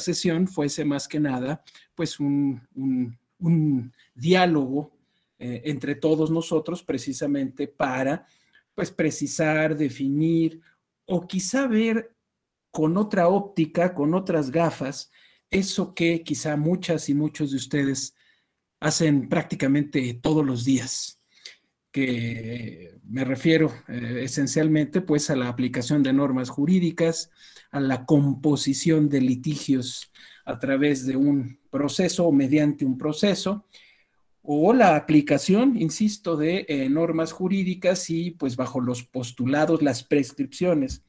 sesión fuese más que nada pues un, diálogo eh, entre todos nosotros precisamente para pues precisar, definir o quizá ver con otra óptica, con otras gafas, eso que quizá muchas y muchos de ustedes hacen prácticamente todos los días que me refiero eh, esencialmente pues a la aplicación de normas jurídicas, a la composición de litigios a través de un proceso o mediante un proceso, o la aplicación, insisto, de eh, normas jurídicas y pues bajo los postulados, las prescripciones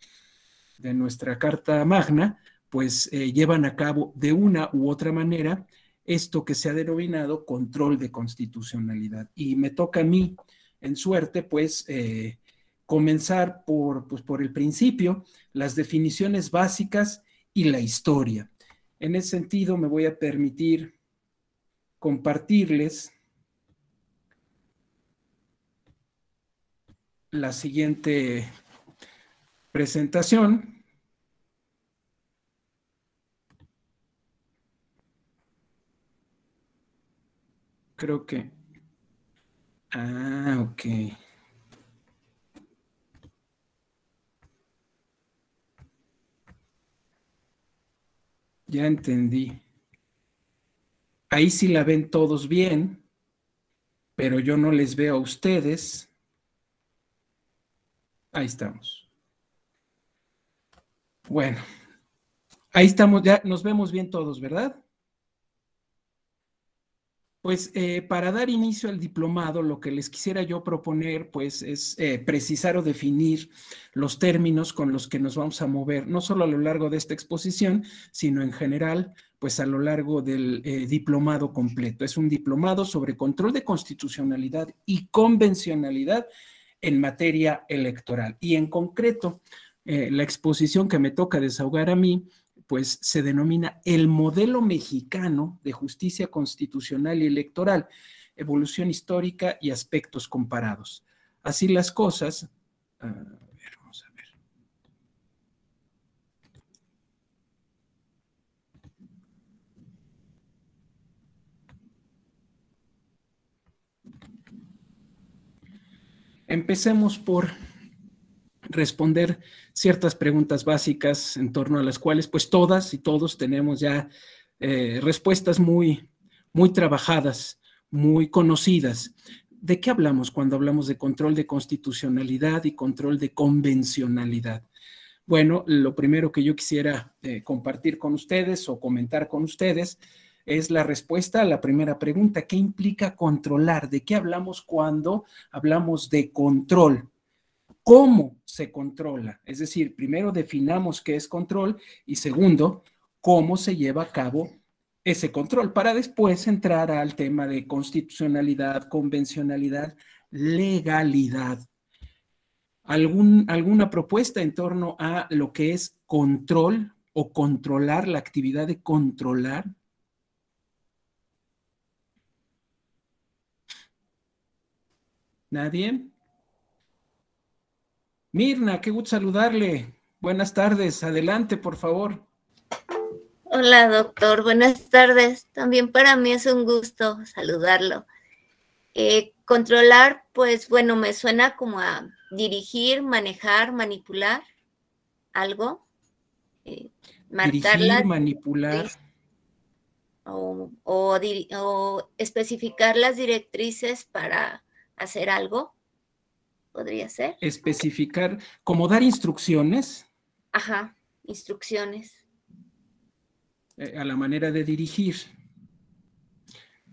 de nuestra Carta Magna, pues eh, llevan a cabo de una u otra manera esto que se ha denominado control de constitucionalidad. Y me toca a mí en suerte, pues eh, comenzar por, pues, por el principio, las definiciones básicas y la historia. En ese sentido, me voy a permitir compartirles la siguiente presentación. Creo que Ah, ok. Ya entendí. Ahí sí la ven todos bien, pero yo no les veo a ustedes. Ahí estamos. Bueno, ahí estamos, ya nos vemos bien todos, ¿verdad? Pues eh, para dar inicio al diplomado, lo que les quisiera yo proponer, pues, es eh, precisar o definir los términos con los que nos vamos a mover, no solo a lo largo de esta exposición, sino en general, pues, a lo largo del eh, diplomado completo. Es un diplomado sobre control de constitucionalidad y convencionalidad en materia electoral. Y en concreto, la exposición que me toca desahogar a mí pues se denomina el modelo mexicano de justicia constitucional y electoral, evolución histórica y aspectos comparados. Así las cosas, vamos a ver. Empecemos por responder ciertas preguntas básicas en torno a las cuales pues todas y todos tenemos ya eh, respuestas muy, muy trabajadas, muy conocidas. ¿De qué hablamos cuando hablamos de control de constitucionalidad y control de convencionalidad? Bueno, lo primero que yo quisiera eh, compartir con ustedes o comentar con ustedes es la respuesta a la primera pregunta. ¿Qué implica controlar? ¿De qué hablamos cuando hablamos de control? cómo se controla. Es decir, primero definamos qué es control y segundo, cómo se lleva a cabo ese control para después entrar al tema de constitucionalidad, convencionalidad, legalidad. ¿Alguna propuesta en torno a lo que es control o controlar, la actividad de controlar? ¿Nadie? Mirna, qué gusto saludarle. Buenas tardes, adelante, por favor. Hola, doctor, buenas tardes. También para mí es un gusto saludarlo. Eh, controlar, pues bueno, me suena como a dirigir, manejar, manipular algo. Eh, dirigir, manipular. o especificar las directrices para hacer algo podría ser. Especificar, como dar instrucciones. Ajá, instrucciones. Eh, a la manera de dirigir.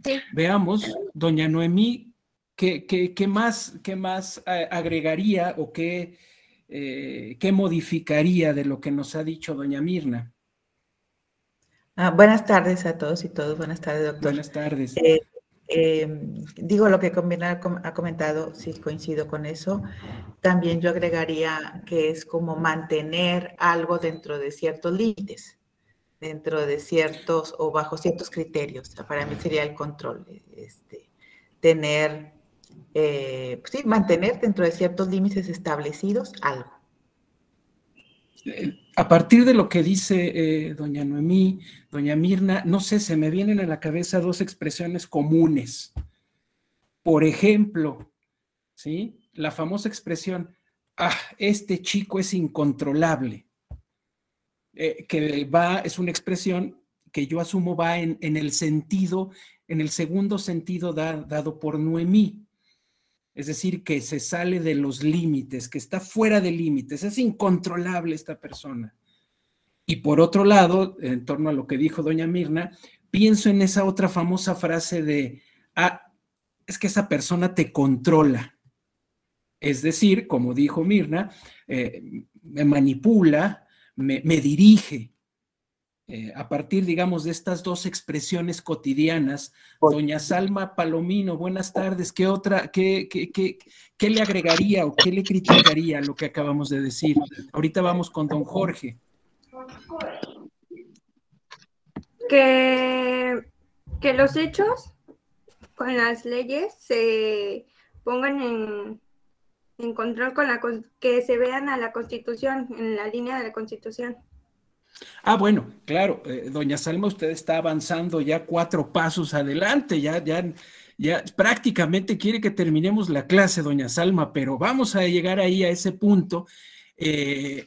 Sí. Veamos, doña Noemí, ¿qué, más, qué más eh, agregaría o qué, eh, qué modificaría de lo que nos ha dicho doña Mirna? Ah, buenas tardes a todos y todas. Buenas tardes, doctor. Buenas tardes. Em, digo lo que ha comentado, si coincido con eso. También yo agregaría que es como mantener algo dentro de ciertos límites, dentro de ciertos o bajo ciertos criterios. para mí sería el control, este, tener, eh, pues sí, mantener dentro de ciertos límites establecidos algo a partir de lo que dice eh, doña Noemí, doña Mirna, no sé, se me vienen a la cabeza dos expresiones comunes. Por ejemplo, ¿sí? la famosa expresión, ah, este chico es incontrolable, eh, que va, es una expresión que yo asumo va en, el sentido, en el segundo sentido dado por Noemí es decir, que se sale de los límites, que está fuera de límites, es incontrolable esta persona. Y por otro lado, en torno a lo que dijo doña Mirna, pienso en esa otra famosa frase de, ah, es que esa persona te controla. Es decir, como dijo Mirna, eh, me manipula, me dirige. Eh, a partir, digamos, de estas dos expresiones cotidianas. Doña Salma Palomino, buenas tardes. ¿Qué otra, qué, qué, qué, le agregaría o qué le criticaría lo que acabamos de decir? Ahorita vamos con don Jorge. Que, que los hechos con las leyes se pongan en, en control con la que se vean a la constitución, en la línea de la constitución. Ah, bueno, claro, eh, doña Salma, usted está avanzando ya cuatro pasos adelante, ya, ya, ya prácticamente quiere que terminemos la clase, doña Salma, pero vamos a llegar ahí a ese punto. Eh,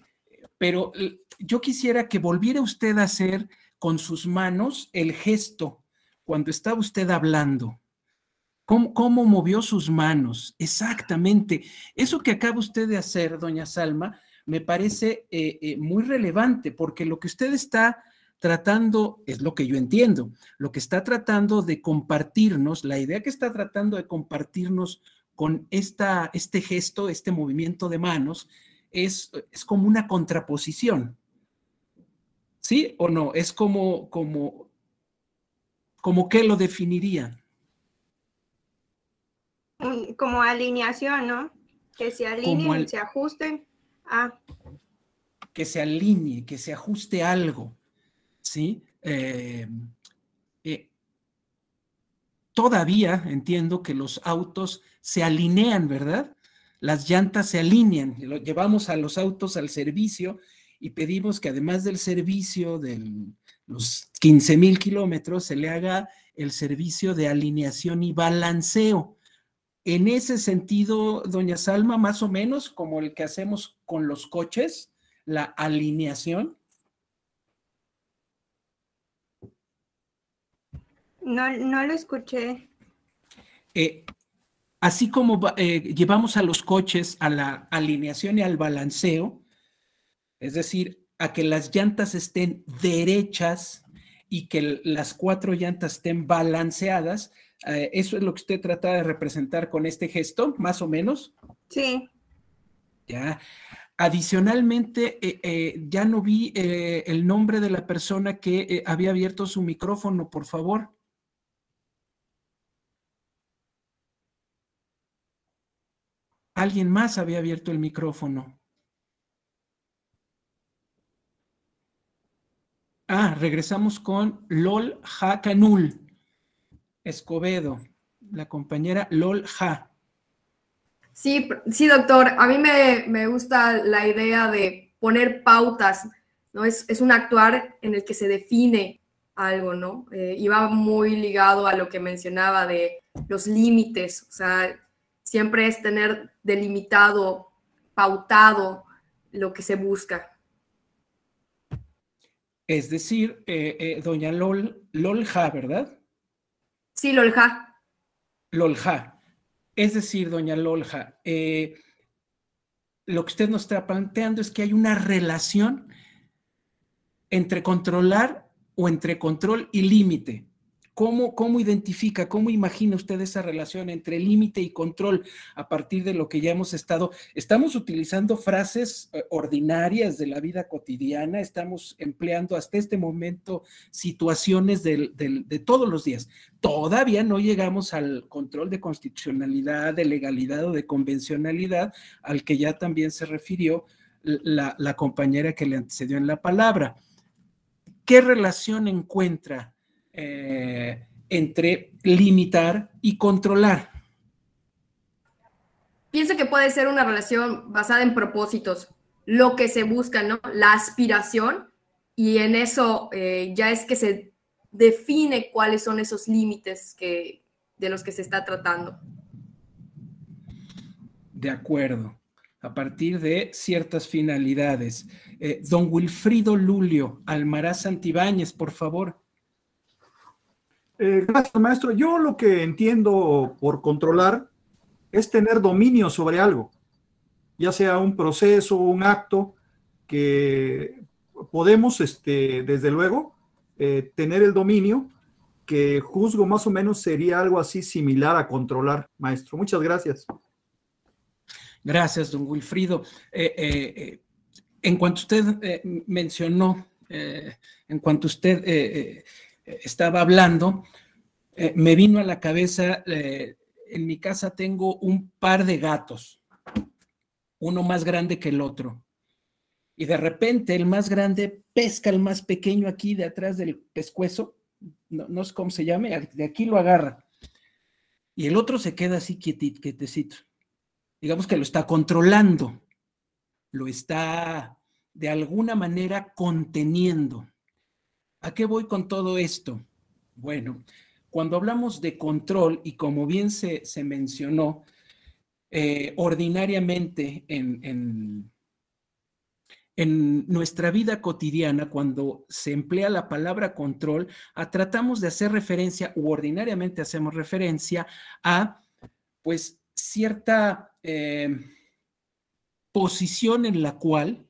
pero yo quisiera que volviera usted a hacer con sus manos el gesto cuando estaba usted hablando. ¿Cómo, movió sus manos? Exactamente. Eso que acaba usted de hacer, doña Salma, me parece eh, eh, muy relevante, porque lo que usted está tratando, es lo que yo entiendo, lo que está tratando de compartirnos, la idea que está tratando de compartirnos con esta, este gesto, este movimiento de manos, es, como una contraposición. ¿Sí o no? Es como, como, como que lo definirían. Como alineación, ¿no? Que se alineen, se ajusten. Que se alinee, que se ajuste algo, ¿sí? Eh, eh, todavía entiendo que los autos se alinean, ¿verdad? Las llantas se alinean, lo llevamos a los autos al servicio y pedimos que además del servicio de los 15 mil kilómetros se le haga el servicio de alineación y balanceo. En ese sentido, doña Salma, más o menos como el que hacemos con los coches, la alineación. No, lo escuché. Eh, así como eh, llevamos a los coches a la alineación y al balanceo, es decir, a que las llantas estén derechas y que las cuatro llantas estén balanceadas, eh, ¿Eso es lo que usted trata de representar con este gesto, más o menos? Sí. Ya. Adicionalmente, eh, eh, ya no vi el nombre de la persona que había abierto su micrófono, por favor. Alguien más había abierto el micrófono. Ah, regresamos con LOL Hakanul. Escobedo, la compañera Lol Sí, sí, doctor. A mí me, gusta la idea de poner pautas, ¿no? Es, un actuar en el que se define algo, ¿no? Eh, y va muy ligado a lo que mencionaba de los límites, o sea, siempre es tener delimitado, pautado lo que se busca. Es decir, eh, eh, doña Lol, Lolja, ¿verdad? Sí, Lolja. Lolja. Es decir, doña Lolja, eh, lo que usted nos está planteando es que hay una relación entre controlar o entre control y límite. ¿Cómo, identifica, cómo imagina usted esa relación entre límite y control a partir de lo que ya hemos estado? Estamos utilizando frases eh, ordinarias de la vida cotidiana, estamos empleando hasta este momento situaciones de todos los días. Todavía no llegamos al control de constitucionalidad, de legalidad o de convencionalidad, al que ya también se refirió la compañera que le antecedió en la palabra. ¿Qué relación encuentra eh, entre limitar y controlar. Pienso que puede ser una relación basada en propósitos, lo que se busca, ¿no? La aspiración y en eso eh, ya es que se define cuáles son esos límites que, de los que se está tratando. De acuerdo, a partir de ciertas finalidades. Eh, don Wilfrido Lulio, Almaraz Santibáñez, por favor. Eh, gracias, maestro. Yo lo que entiendo por controlar es tener dominio sobre algo, ya sea un proceso, un acto, que podemos, este, desde luego, eh, tener el dominio, que juzgo más o menos sería algo así similar a controlar, maestro. Muchas gracias. Gracias, don Wilfrido. Eh, en cuanto usted mencionó, en cuanto usted estaba hablando, eh, me vino a la cabeza, eh, en mi casa tengo un par de gatos, uno más grande que el otro. Y de repente el más grande pesca al más pequeño aquí de atrás del pescuezo, no, no sé cómo se llame, de aquí lo agarra. Y el otro se queda así quietito, quietecito. Digamos que lo está controlando, lo está de alguna manera conteniendo. ¿A qué voy con todo esto? Bueno, cuando hablamos de control y como bien se, mencionó, eh, ordinariamente en, en, nuestra vida cotidiana, cuando se emplea la palabra control, a, tratamos de hacer referencia, u ordinariamente hacemos referencia a, pues, cierta eh, posición en la cual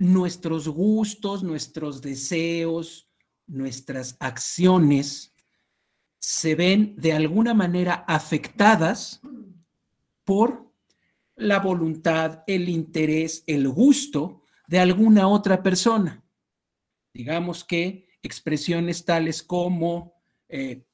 nuestros gustos, nuestros deseos, nuestras acciones se ven de alguna manera afectadas por la voluntad, el interés, el gusto de alguna otra persona. Digamos que expresiones tales como eh,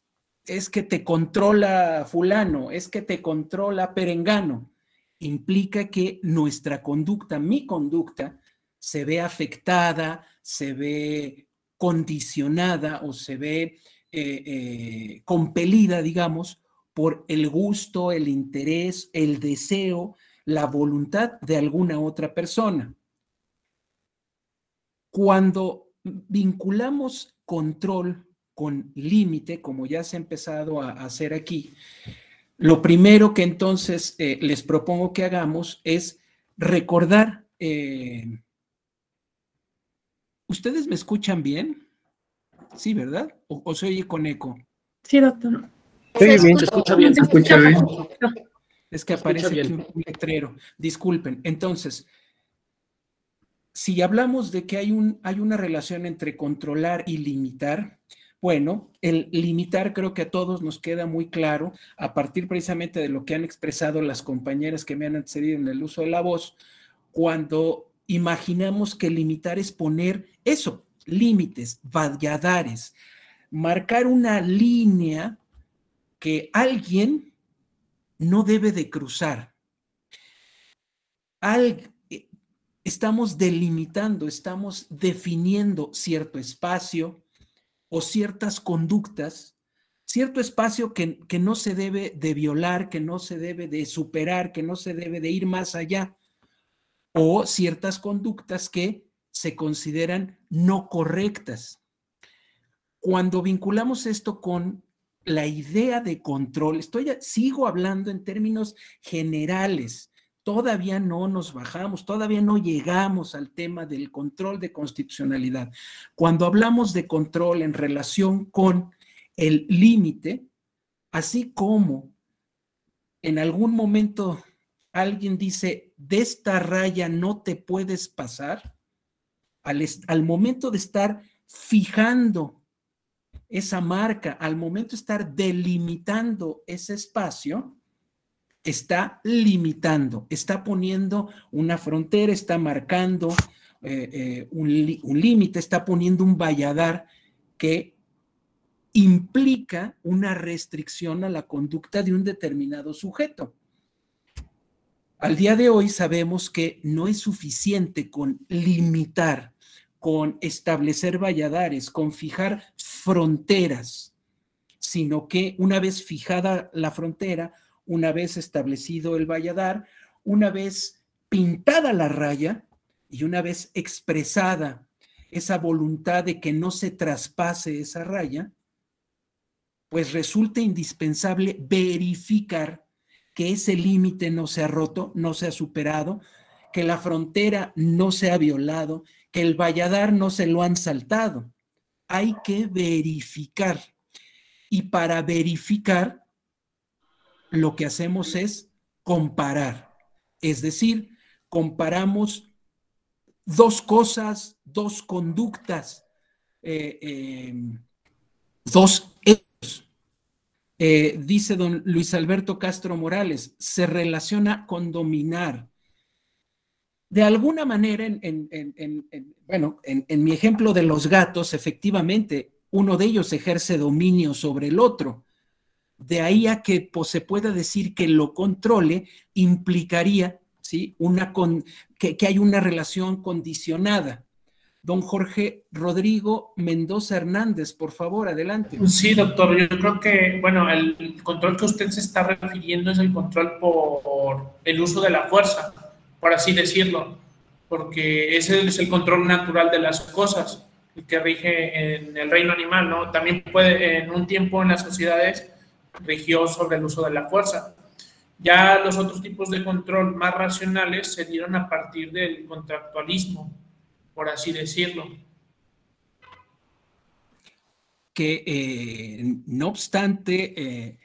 es que te controla fulano, es que te controla perengano, implica que nuestra conducta, mi conducta, se ve afectada, se ve condicionada o se ve eh, eh, compelida, digamos, por el gusto, el interés, el deseo, la voluntad de alguna otra persona. Cuando vinculamos control con límite, como ya se ha empezado a hacer aquí, lo primero que entonces eh, les propongo que hagamos es recordar ¿Ustedes me escuchan bien? Sí, ¿verdad? ¿O, se oye con eco? Sí, doctor. Sí, se escucha bien. Se escucha bien. Es que aparece aquí un letrero. Disculpen. Entonces, si hablamos de que hay, un, hay una relación entre controlar y limitar, bueno, el limitar creo que a todos nos queda muy claro a partir precisamente de lo que han expresado las compañeras que me han accedido en el uso de la voz, cuando imaginamos que limitar es poner eso, límites, valladares, marcar una línea que alguien no debe de cruzar. Eh, estamos delimitando, estamos definiendo cierto espacio o ciertas conductas, cierto espacio que, que, no se debe de violar, que no se debe de superar, que no se debe de ir más allá, o ciertas conductas que se consideran no correctas. Cuando vinculamos esto con la idea de control, estoy sigo hablando en términos generales. Todavía no nos bajamos, todavía no llegamos al tema del control de constitucionalidad. Cuando hablamos de control en relación con el límite, así como en algún momento alguien dice, de esta raya no te puedes pasar, al, momento de estar fijando esa marca, al momento de estar delimitando ese espacio, está limitando, está poniendo una frontera, está marcando eh, eh, un, un límite, está poniendo un valladar que implica una restricción a la conducta de un determinado sujeto. Al día de hoy sabemos que no es suficiente con limitar con establecer valladares, con fijar fronteras, sino que una vez fijada la frontera, una vez establecido el valladar, una vez pintada la raya y una vez expresada esa voluntad de que no se traspase esa raya, pues resulta indispensable verificar que ese límite no se ha roto, no se ha superado, que la frontera no se ha violado, el valladar no se lo han saltado. Hay que verificar. Y para verificar, lo que hacemos es comparar. Es decir, comparamos dos cosas, dos conductas, eh, em, dos hechos. Eh, dice don Luis Alberto Castro Morales, se relaciona con dominar, de alguna manera, en, bueno, en mi ejemplo de los gatos, efectivamente, uno de ellos ejerce dominio sobre el otro. De ahí a que pues, se pueda decir que lo controle implicaría una que, que, hay una relación condicionada. Don Jorge Rodrigo Mendoza Hernández, por favor, adelante. Sí, doctor, yo creo que, bueno, el control que usted se está refiriendo es el control por el uso de la fuerza por así decirlo, porque ese es el control natural de las cosas que rige en el reino animal, ¿no? También puede, en un tiempo en las sociedades rigió sobre el uso de la fuerza. Ya los otros tipos de control más racionales se dieron a partir del contractualismo, por así decirlo. Que eh, no obstante, eh,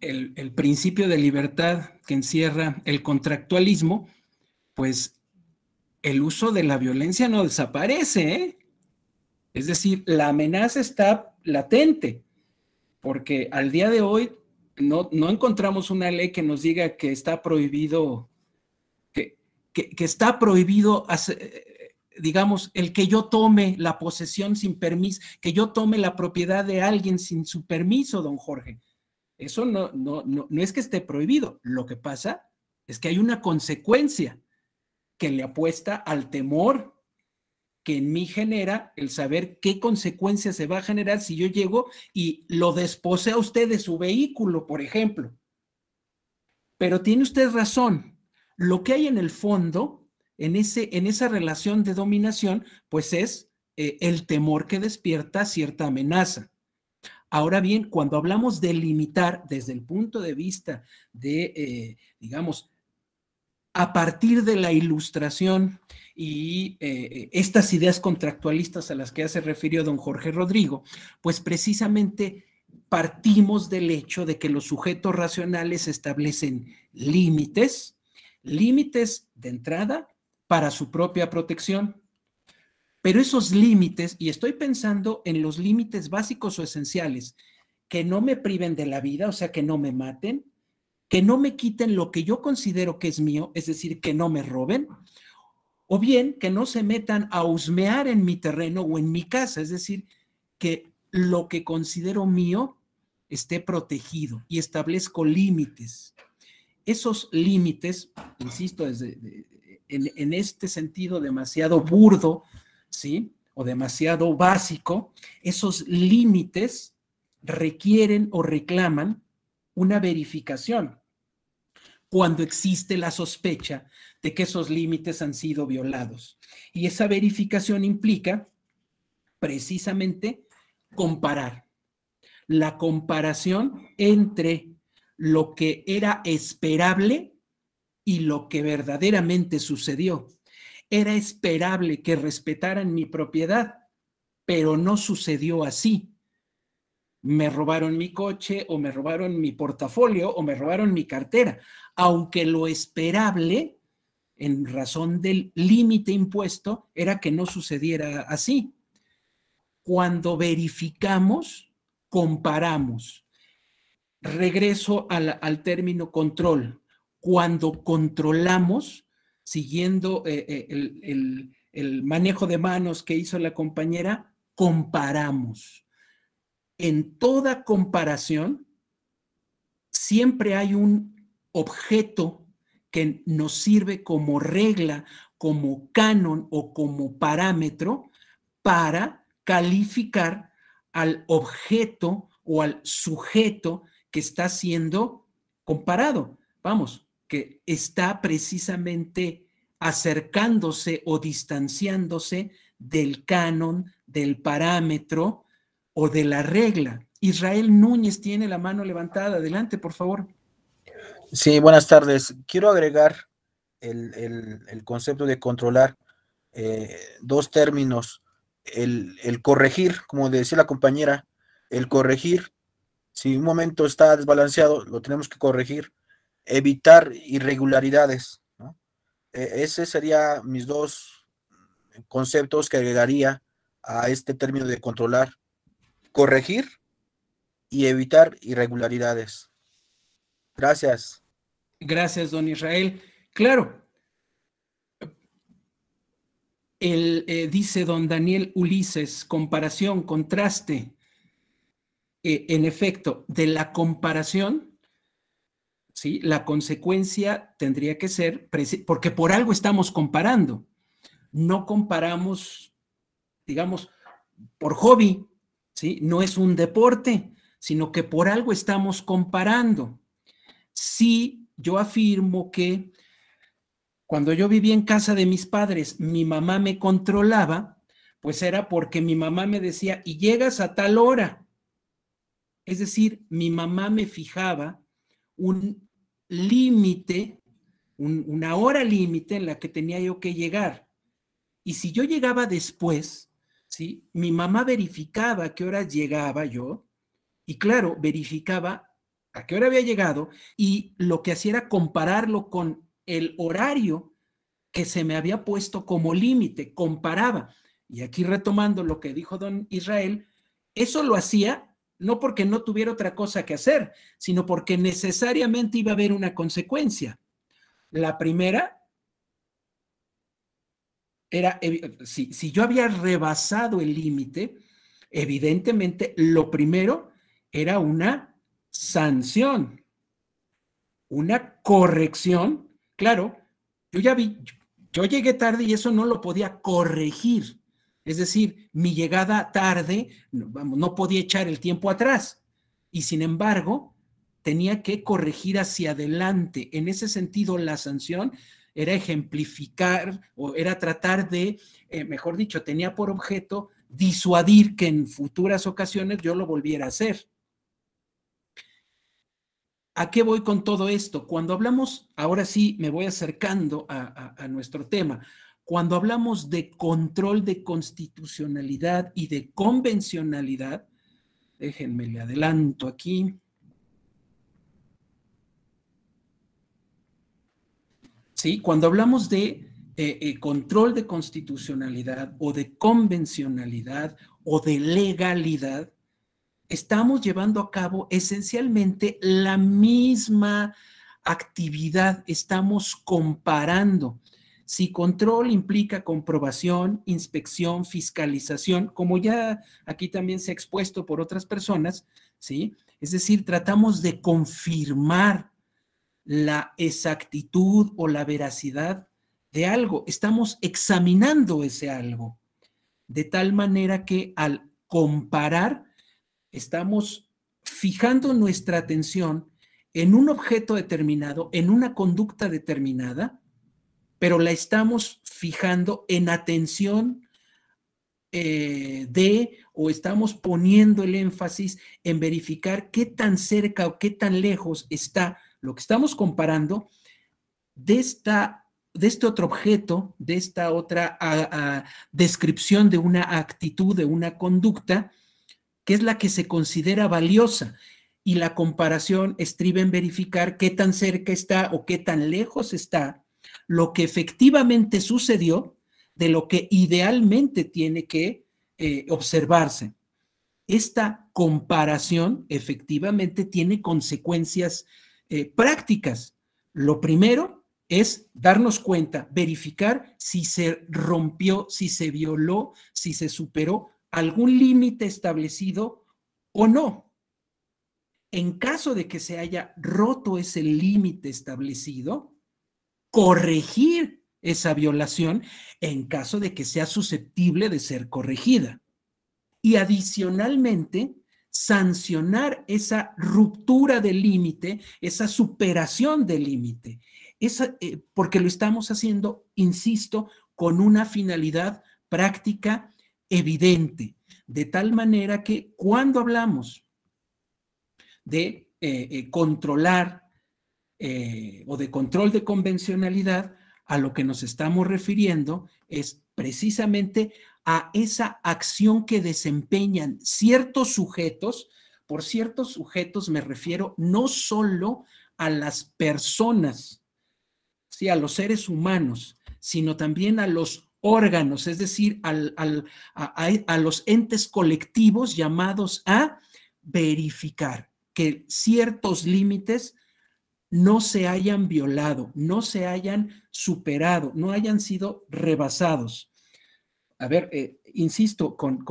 el, principio de libertad que encierra el contractualismo pues el uso de la violencia no desaparece. ¿eh? Es decir, la amenaza está latente, porque al día de hoy no, no encontramos una ley que nos diga que está prohibido, que, está prohibido eh, digamos, el que yo tome la posesión sin permiso, que yo tome la propiedad de alguien sin su permiso, don Jorge. Eso no, no es que esté prohibido. Lo que pasa es que hay una consecuencia que le apuesta al temor que en mí genera el saber qué consecuencias se va a generar si yo llego y lo desposea usted de su vehículo, por ejemplo. Pero tiene usted razón, lo que hay en el fondo, en, ese, en esa relación de dominación, pues es eh, el temor que despierta cierta amenaza. Ahora bien, cuando hablamos de limitar desde el punto de vista de, eh, digamos, a partir de la ilustración y eh, eh, estas ideas contractualistas a las que ya se refirió don Jorge Rodrigo, pues precisamente partimos del hecho de que los sujetos racionales establecen límites, límites de entrada para su propia protección. Pero esos límites, y estoy pensando en los límites básicos o esenciales, que no me priven de la vida, o sea, que no me maten, que no me quiten lo que yo considero que es mío, es decir, que no me roben, o bien que no se metan a husmear en mi terreno o en mi casa, es decir, que lo que considero mío esté protegido y establezco límites. Esos límites, insisto, en, en, este sentido demasiado burdo, ¿sí? O demasiado básico, esos límites requieren o reclaman una verificación cuando existe la sospecha de que esos límites han sido violados. Y esa verificación implica precisamente comparar. La comparación entre lo que era esperable y lo que verdaderamente sucedió. Era esperable que respetaran mi propiedad, pero no sucedió así me robaron mi coche o me robaron mi portafolio o me robaron mi cartera, aunque lo esperable en razón del límite impuesto era que no sucediera así. Cuando verificamos, comparamos. Regreso al, término control. Cuando controlamos, siguiendo eh, eh, el manejo de manos que hizo la compañera, comparamos en toda comparación, siempre hay un objeto que nos sirve como regla, como canon o como parámetro para calificar al objeto o al sujeto que está siendo comparado. Vamos, que está precisamente acercándose o distanciándose del canon, del parámetro o de la regla. Israel Núñez tiene la mano levantada. Adelante, por favor. Sí, buenas tardes. Quiero agregar el, concepto de controlar eh, dos términos. El, corregir, como decía la compañera, el corregir, si un momento está desbalanceado, lo tenemos que corregir, evitar irregularidades. E, ese sería mis dos conceptos que agregaría a este término de controlar corregir y evitar irregularidades. Gracias. Gracias, don Israel. Claro. El, eh, dice don Daniel Ulises, comparación, contraste. Eh, en efecto, de la comparación, ¿sí? la consecuencia tendría que ser, porque por algo estamos comparando. No comparamos, digamos, por hobby, no es un deporte, sino que por algo estamos comparando. Si yo afirmo que cuando yo vivía en casa de mis padres, mi mamá me controlaba, pues era porque mi mamá me decía, y llegas a tal hora. Es decir, mi mamá me fijaba un límite, una hora límite en la que tenía yo que llegar. Y si yo llegaba después, mi mamá verificaba a qué hora llegaba yo y claro, verificaba a qué hora había llegado y lo que hacía era compararlo con el horario que se me había puesto como límite, comparaba. Y aquí retomando lo que dijo don Israel, eso lo hacía no porque no tuviera otra cosa que hacer, sino porque necesariamente iba a haber una consecuencia. La primera si, yo había rebasado el límite, evidentemente lo primero era una sanción, una corrección. Claro, yo ya vi, yo llegué tarde y eso no lo podía corregir. Es decir, mi llegada tarde, no podía echar el tiempo atrás. Y sin embargo, tenía que corregir hacia adelante. En ese sentido, la sanción era ejemplificar o era tratar de, eh, mejor dicho, tenía por objeto disuadir que en futuras ocasiones yo lo volviera a hacer. ¿A qué voy con todo esto? Cuando hablamos, ahora sí me voy acercando a, a nuestro tema, cuando hablamos de control de constitucionalidad y de convencionalidad, déjenme le adelanto aquí, Cuando hablamos de eh, eh, control de constitucionalidad o de convencionalidad o de legalidad, estamos llevando a cabo esencialmente la misma actividad, estamos comparando. Si control implica comprobación, inspección, fiscalización, como ya aquí también se ha expuesto por otras personas, ¿sí? Es decir, tratamos de confirmar la exactitud o la veracidad de algo, estamos examinando ese algo, de tal manera que al comparar, estamos fijando nuestra atención en un objeto determinado, en una conducta determinada, pero la estamos fijando en atención eh, de o estamos poniendo el énfasis en verificar qué tan cerca o qué tan lejos está lo que estamos comparando de, esta, de este otro objeto, de esta otra descripción de una actitud, de una conducta, que es la que se considera valiosa. Y la comparación estriba en verificar qué tan cerca está o qué tan lejos está lo que efectivamente sucedió de lo que idealmente tiene que eh, observarse. Esta comparación efectivamente tiene consecuencias eh, prácticas. Lo primero es darnos cuenta, verificar si se rompió, si se violó, si se superó algún límite establecido o no. En caso de que se haya roto ese límite establecido, corregir esa violación en caso de que sea susceptible de ser corregida. Y adicionalmente, sancionar esa ruptura del límite, esa superación del límite, eh, porque lo estamos haciendo, insisto, con una finalidad práctica evidente, de tal manera que cuando hablamos de eh, eh, controlar o de control de convencionalidad, a lo que nos estamos refiriendo es precisamente a esa acción que desempeñan ciertos sujetos. Por ciertos sujetos me refiero no solo a las personas, a los seres humanos, sino también a los órganos, es decir, a los entes colectivos llamados a verificar que ciertos límites no se hayan violado, no se hayan superado, no hayan sido rebasados a ver, eh, insisto, con,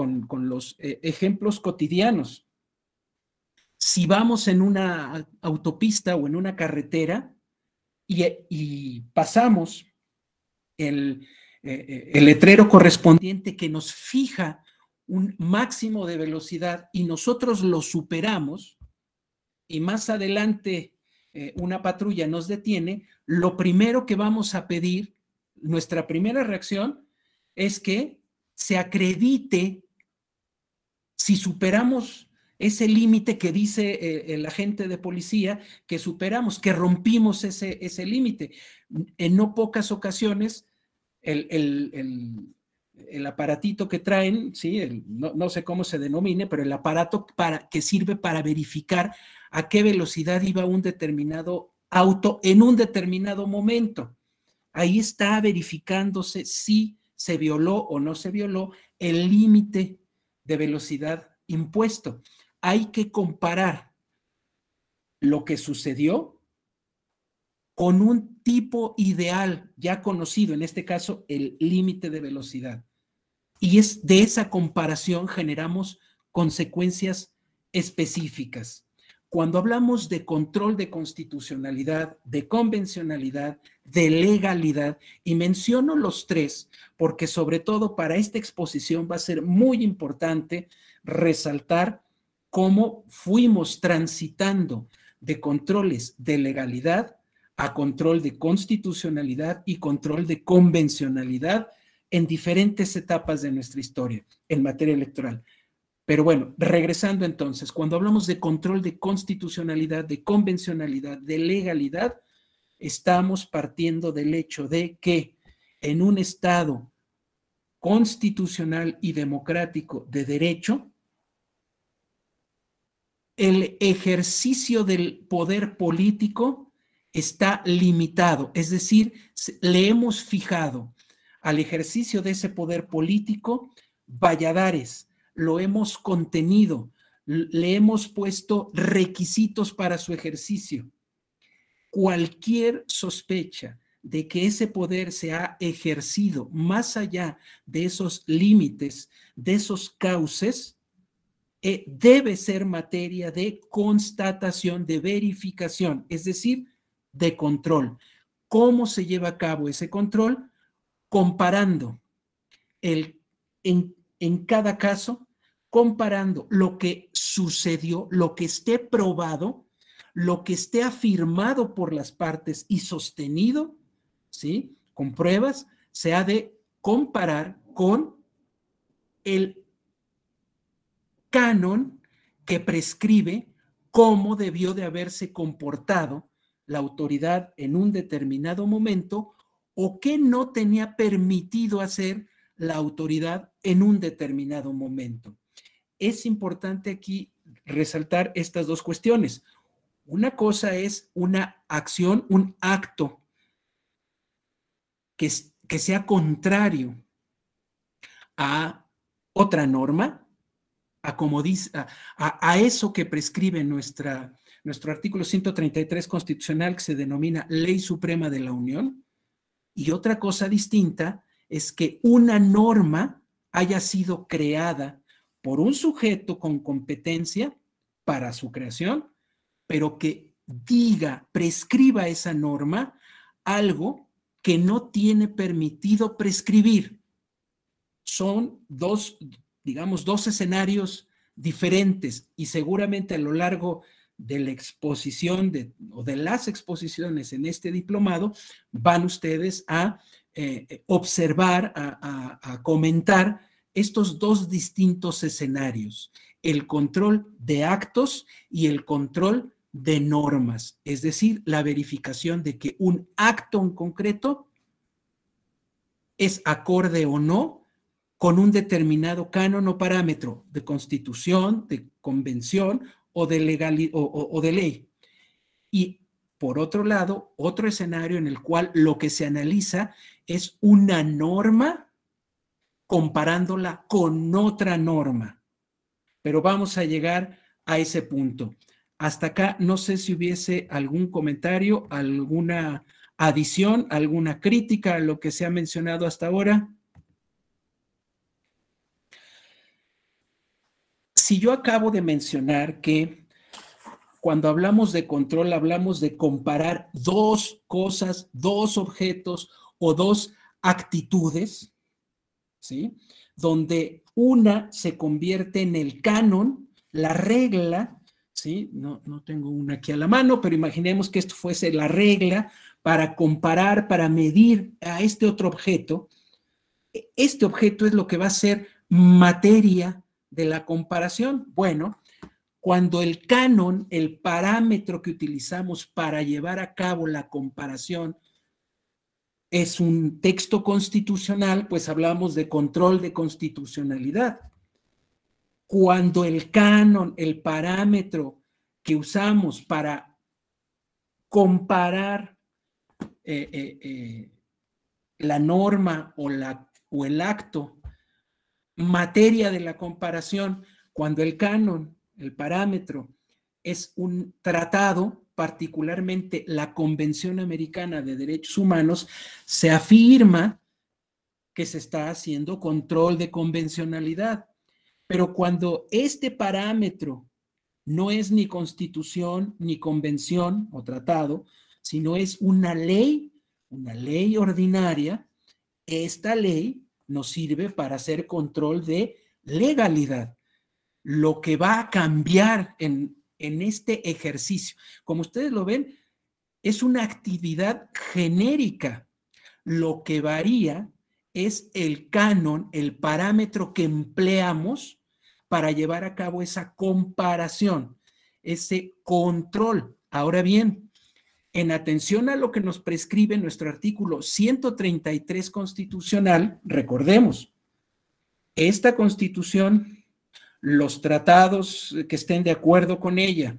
los eh, ejemplos cotidianos. Si vamos en una autopista o en una carretera y, eh, pasamos el, el letrero correspondiente que nos fija un máximo de velocidad y nosotros lo superamos y más adelante una patrulla nos detiene, lo primero que vamos a pedir, nuestra primera reacción es que se acredite si superamos ese límite que dice eh, el agente de policía, que superamos, que rompimos ese, ese límite. En no pocas ocasiones, el, aparatito que traen, ¿sí? no, sé cómo se denomine, pero el aparato para, que sirve para verificar a qué velocidad iba un determinado auto en un determinado momento. Ahí está verificándose si se violó o no se violó el límite de velocidad impuesto. Hay que comparar lo que sucedió con un tipo ideal ya conocido, en este caso el límite de velocidad. Y es de esa comparación generamos consecuencias específicas. Cuando hablamos de control de constitucionalidad, de convencionalidad, de legalidad, y menciono los tres porque sobre todo para esta exposición va a ser muy importante resaltar cómo fuimos transitando de controles de legalidad a control de constitucionalidad y control de convencionalidad en diferentes etapas de nuestra historia en materia electoral. Pero bueno, regresando entonces, cuando hablamos de control de constitucionalidad, de convencionalidad, de legalidad, estamos partiendo del hecho de que en un Estado constitucional y democrático de derecho, el ejercicio del poder político está limitado, es decir, le hemos fijado al ejercicio de ese poder político valladares, lo hemos contenido, le hemos puesto requisitos para su ejercicio. Cualquier sospecha de que ese poder se ha ejercido más allá de esos límites, de esos cauces, eh, debe ser materia de constatación, de verificación, es decir, de control. ¿Cómo se lleva a cabo ese control? Comparando el, en, en cada caso comparando lo que sucedió, lo que esté probado, lo que esté afirmado por las partes y sostenido, ¿sí? Con pruebas, se ha de comparar con el canon que prescribe cómo debió de haberse comportado la autoridad en un determinado momento o qué no tenía permitido hacer la autoridad en un determinado momento es importante aquí resaltar estas dos cuestiones. Una cosa es una acción, un acto que, que sea contrario a otra norma, a, eso que prescribe nuestra, nuestro artículo 133 constitucional que se denomina Ley Suprema de la Unión. Y otra cosa distinta es que una norma haya sido creada por un sujeto con competencia para su creación, pero que diga, prescriba esa norma algo que no tiene permitido prescribir. Son dos, digamos, dos escenarios diferentes y seguramente a lo largo de la exposición de, o de las exposiciones en este diplomado van ustedes a eh, observar, a comentar estos dos distintos escenarios, el control de actos y el control de normas, es decir, la verificación de que un acto en concreto es acorde o no con un determinado canon o parámetro de constitución, de convención o de, o de ley. Y por otro lado, otro escenario en el cual lo que se analiza es una norma comparándola con otra norma. Pero vamos a llegar a ese punto. Hasta acá no sé si hubiese algún comentario, alguna adición, alguna crítica a lo que se ha mencionado hasta ahora. Si yo acabo de mencionar que cuando hablamos de control hablamos de comparar dos cosas, dos objetos o dos actitudes, ¿sí? Donde una se convierte en el canon, la regla, ¿sí? No, no tengo una aquí a la mano, pero imaginemos que esto fuese la regla para comparar, para medir a este otro objeto. E, este objeto es lo que va a ser materia de la comparación. Bueno, cuando el canon, el parámetro que utilizamos para llevar a cabo la comparación es un texto constitucional, pues hablamos de control de constitucionalidad. Cuando el canon, el parámetro que usamos para comparar eh, eh, eh, la norma o, la, o el acto, materia de la comparación, cuando el canon, el parámetro, es un tratado, particularmente la Convención Americana de Derechos Humanos, se afirma que se está haciendo control de convencionalidad. Pero cuando este parámetro no es ni constitución, ni convención o tratado, sino es una ley, una ley ordinaria, esta ley nos sirve para hacer control de legalidad. Lo que va a cambiar en en este ejercicio. Como ustedes lo ven, es una actividad genérica. Lo que varía es el canon, el parámetro que empleamos para llevar a cabo esa comparación, ese control. Ahora bien, en atención a lo que nos prescribe nuestro artículo 133 constitucional, recordemos, esta constitución los tratados eh, que estén de acuerdo con ella.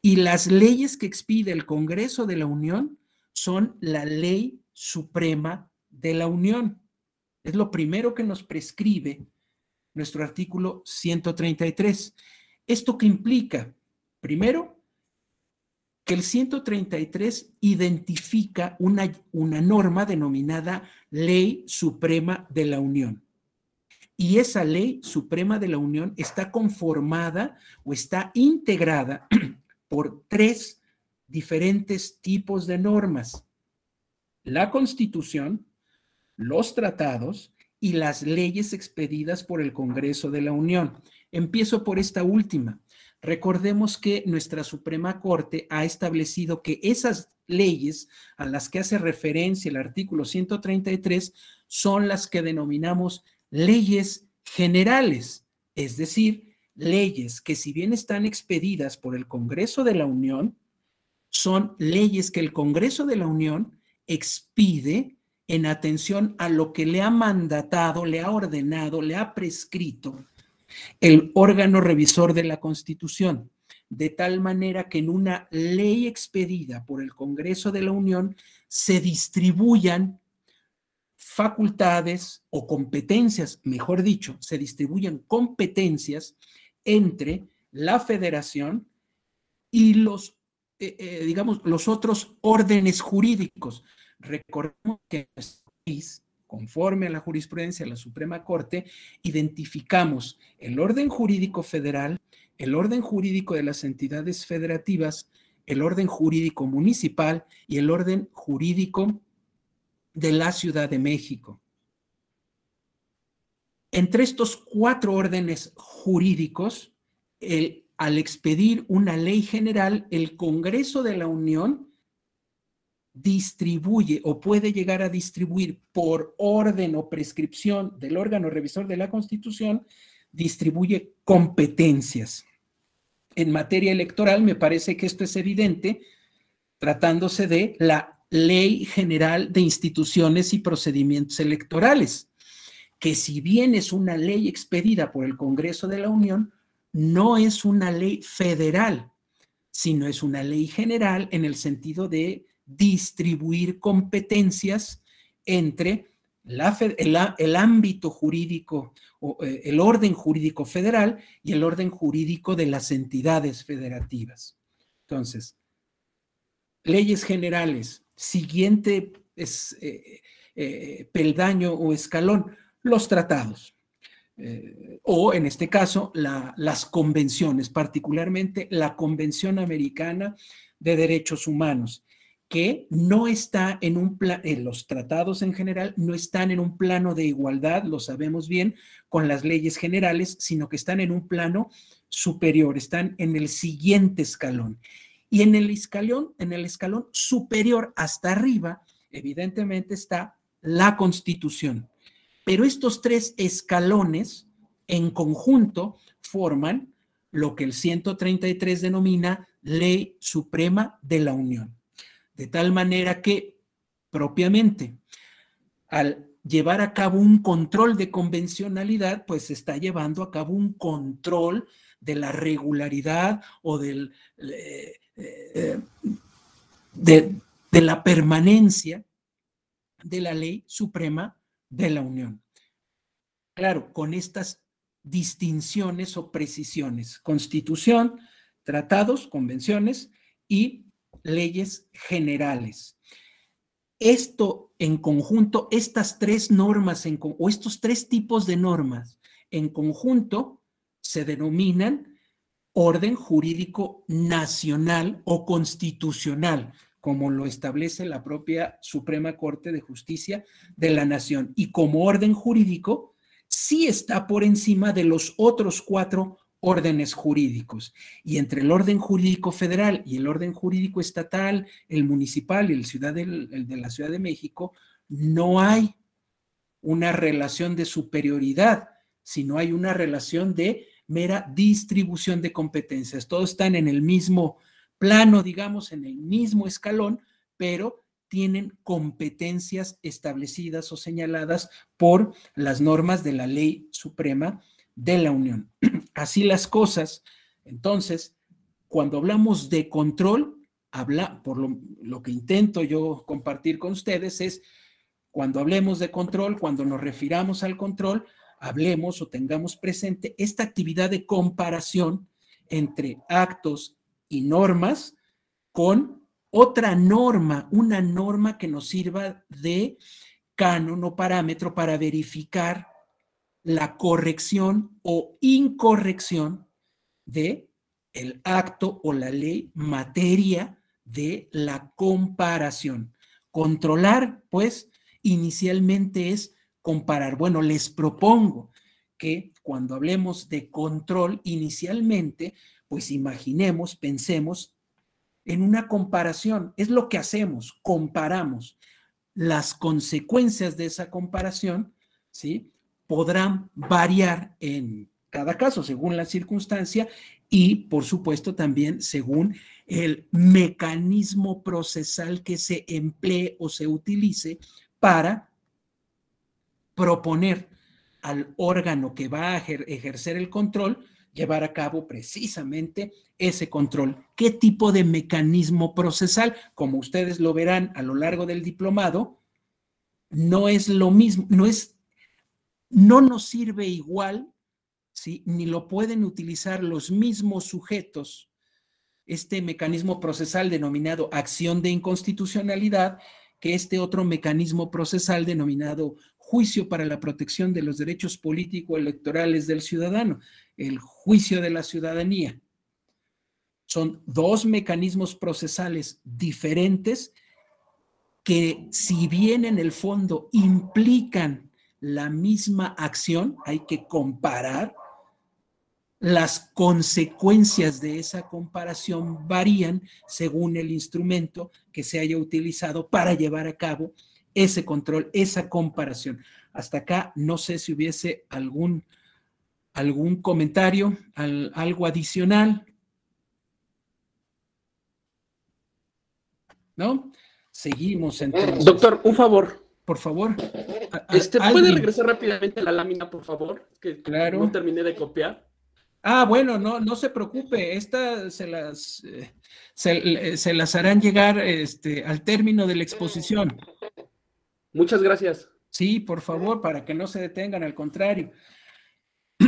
Y las leyes que expide el Congreso de la Unión son la ley suprema de la Unión. Es lo primero que nos prescribe nuestro artículo 133. ¿Esto que implica? Primero, que el 133 identifica una, una norma denominada Ley Suprema de la Unión y esa ley suprema de la Unión está conformada o está integrada por tres diferentes tipos de normas. La Constitución, los tratados y las leyes expedidas por el Congreso de la Unión. Empiezo por esta última. Recordemos que nuestra Suprema Corte ha establecido que esas leyes a las que hace referencia el artículo 133 son las que denominamos leyes generales, es decir, leyes que si bien están expedidas por el Congreso de la Unión, son leyes que el Congreso de la Unión expide en atención a lo que le ha mandatado, le ha ordenado, le ha prescrito el órgano revisor de la Constitución, de tal manera que en una ley expedida por el Congreso de la Unión se distribuyan facultades o competencias, mejor dicho, se distribuyen competencias entre la federación y los, eh, eh, digamos, los otros órdenes jurídicos. Recordemos que conforme a la jurisprudencia de la Suprema Corte, identificamos el orden jurídico federal, el orden jurídico de las entidades federativas, el orden jurídico municipal y el orden jurídico de la Ciudad de México. Entre estos cuatro órdenes jurídicos, al expedir una ley general, el Congreso de la Unión distribuye o puede llegar a distribuir por orden o prescripción del órgano revisor de la Constitución, distribuye competencias. En materia electoral, me parece que esto es evidente, tratándose de la Ley General de Instituciones y Procedimientos Electorales, que si bien es una ley expedida por el Congreso de la Unión, no es una ley federal, sino es una ley general en el sentido de distribuir competencias entre el, ámbito jurídico, o, eh, el orden jurídico federal y el orden jurídico de las entidades federativas. Entonces, leyes generales, siguiente es, eh, eh, eh, peldaño o escalón, los tratados. o en este caso las convenciones, particularmente la Convención Americana de Derechos Humanos, que no está en un plano, los tratados en general no están en un plano de igualdad, lo sabemos bien, con las leyes generales, sino que están en un plano superior, están en el siguiente escalón. Y en el escalón, en el escalón superior hasta arriba, evidentemente está la Constitución. Pero estos tres escalones en conjunto forman lo que el 133 denomina Ley Suprema de la Unión. De tal manera que, propiamente, al llevar a cabo un control de convencionalidad, pues se está llevando a cabo un control de la regularidad o del, eh, eh, de, la permanencia de la ley suprema de la Unión. Claro, con estas distinciones o precisiones, constitución, tratados, convenciones y leyes generales. Esto en conjunto, estas tres normas en, o estos tres tipos de normas en conjunto se denominan orden jurídico nacional o constitucional, como lo establece la propia Suprema Corte de Justicia de la Nación. Y como orden jurídico, sí está por encima de los otros cuatro órdenes jurídicos. Y entre el orden jurídico federal y el orden jurídico estatal, el municipal y el, ciudad el de la Ciudad de México, no hay una relación de superioridad, sino hay una relación de mera distribución de competencias. Todos están en el mismo plano, digamos, en el mismo escalón, pero tienen competencias establecidas o señaladas por las normas de la ley suprema de la Unión. Así las cosas. Entonces, cuando hablamos de control, habla, por lo, lo que intento yo compartir con ustedes es, cuando hablemos de control, cuando nos refiramos al control, hablemos o tengamos presente esta actividad de comparación entre actos y normas con otra norma, una norma que nos sirva de canon o parámetro para verificar la corrección o incorrección de el acto o la ley materia de la comparación. Controlar, pues, inicialmente es comparar. Bueno, les propongo que cuando hablemos de control, inicialmente, pues imaginemos, pensemos en una comparación. Es lo que hacemos, comparamos. Las consecuencias de esa comparación, ¿sí? Podrán variar en cada caso según la circunstancia y, por supuesto, también según el mecanismo procesal que se emplee o se utilice para proponer al órgano que va a ejercer el control llevar a cabo precisamente ese control. ¿Qué tipo de mecanismo procesal? Como ustedes lo verán a lo largo del diplomado, no es lo mismo, no es, no nos sirve igual, ¿sí? ni lo pueden utilizar los mismos sujetos, este mecanismo procesal denominado acción de inconstitucionalidad, que este otro mecanismo procesal denominado juicio para la protección de los derechos político-electorales del ciudadano, el juicio de la ciudadanía. Son dos mecanismos procesales diferentes que si bien en el fondo implican la misma acción, hay que comparar, las consecuencias de esa comparación varían según el instrumento que se haya utilizado para llevar a cabo ese control, esa comparación. Hasta acá no sé si hubiese algún, algún comentario, algo adicional. ¿No? Seguimos eh, entonces. Doctor, un favor. Por favor. Este, ¿Puede regresar rápidamente la lámina, por favor? Que claro. no terminé de copiar. Ah, bueno, no, no se preocupe, estas se las, eh, eh, se, las harán llegar este, al término de la exposición. Muchas gracias. Sí, por favor, para que no se detengan, al contrario.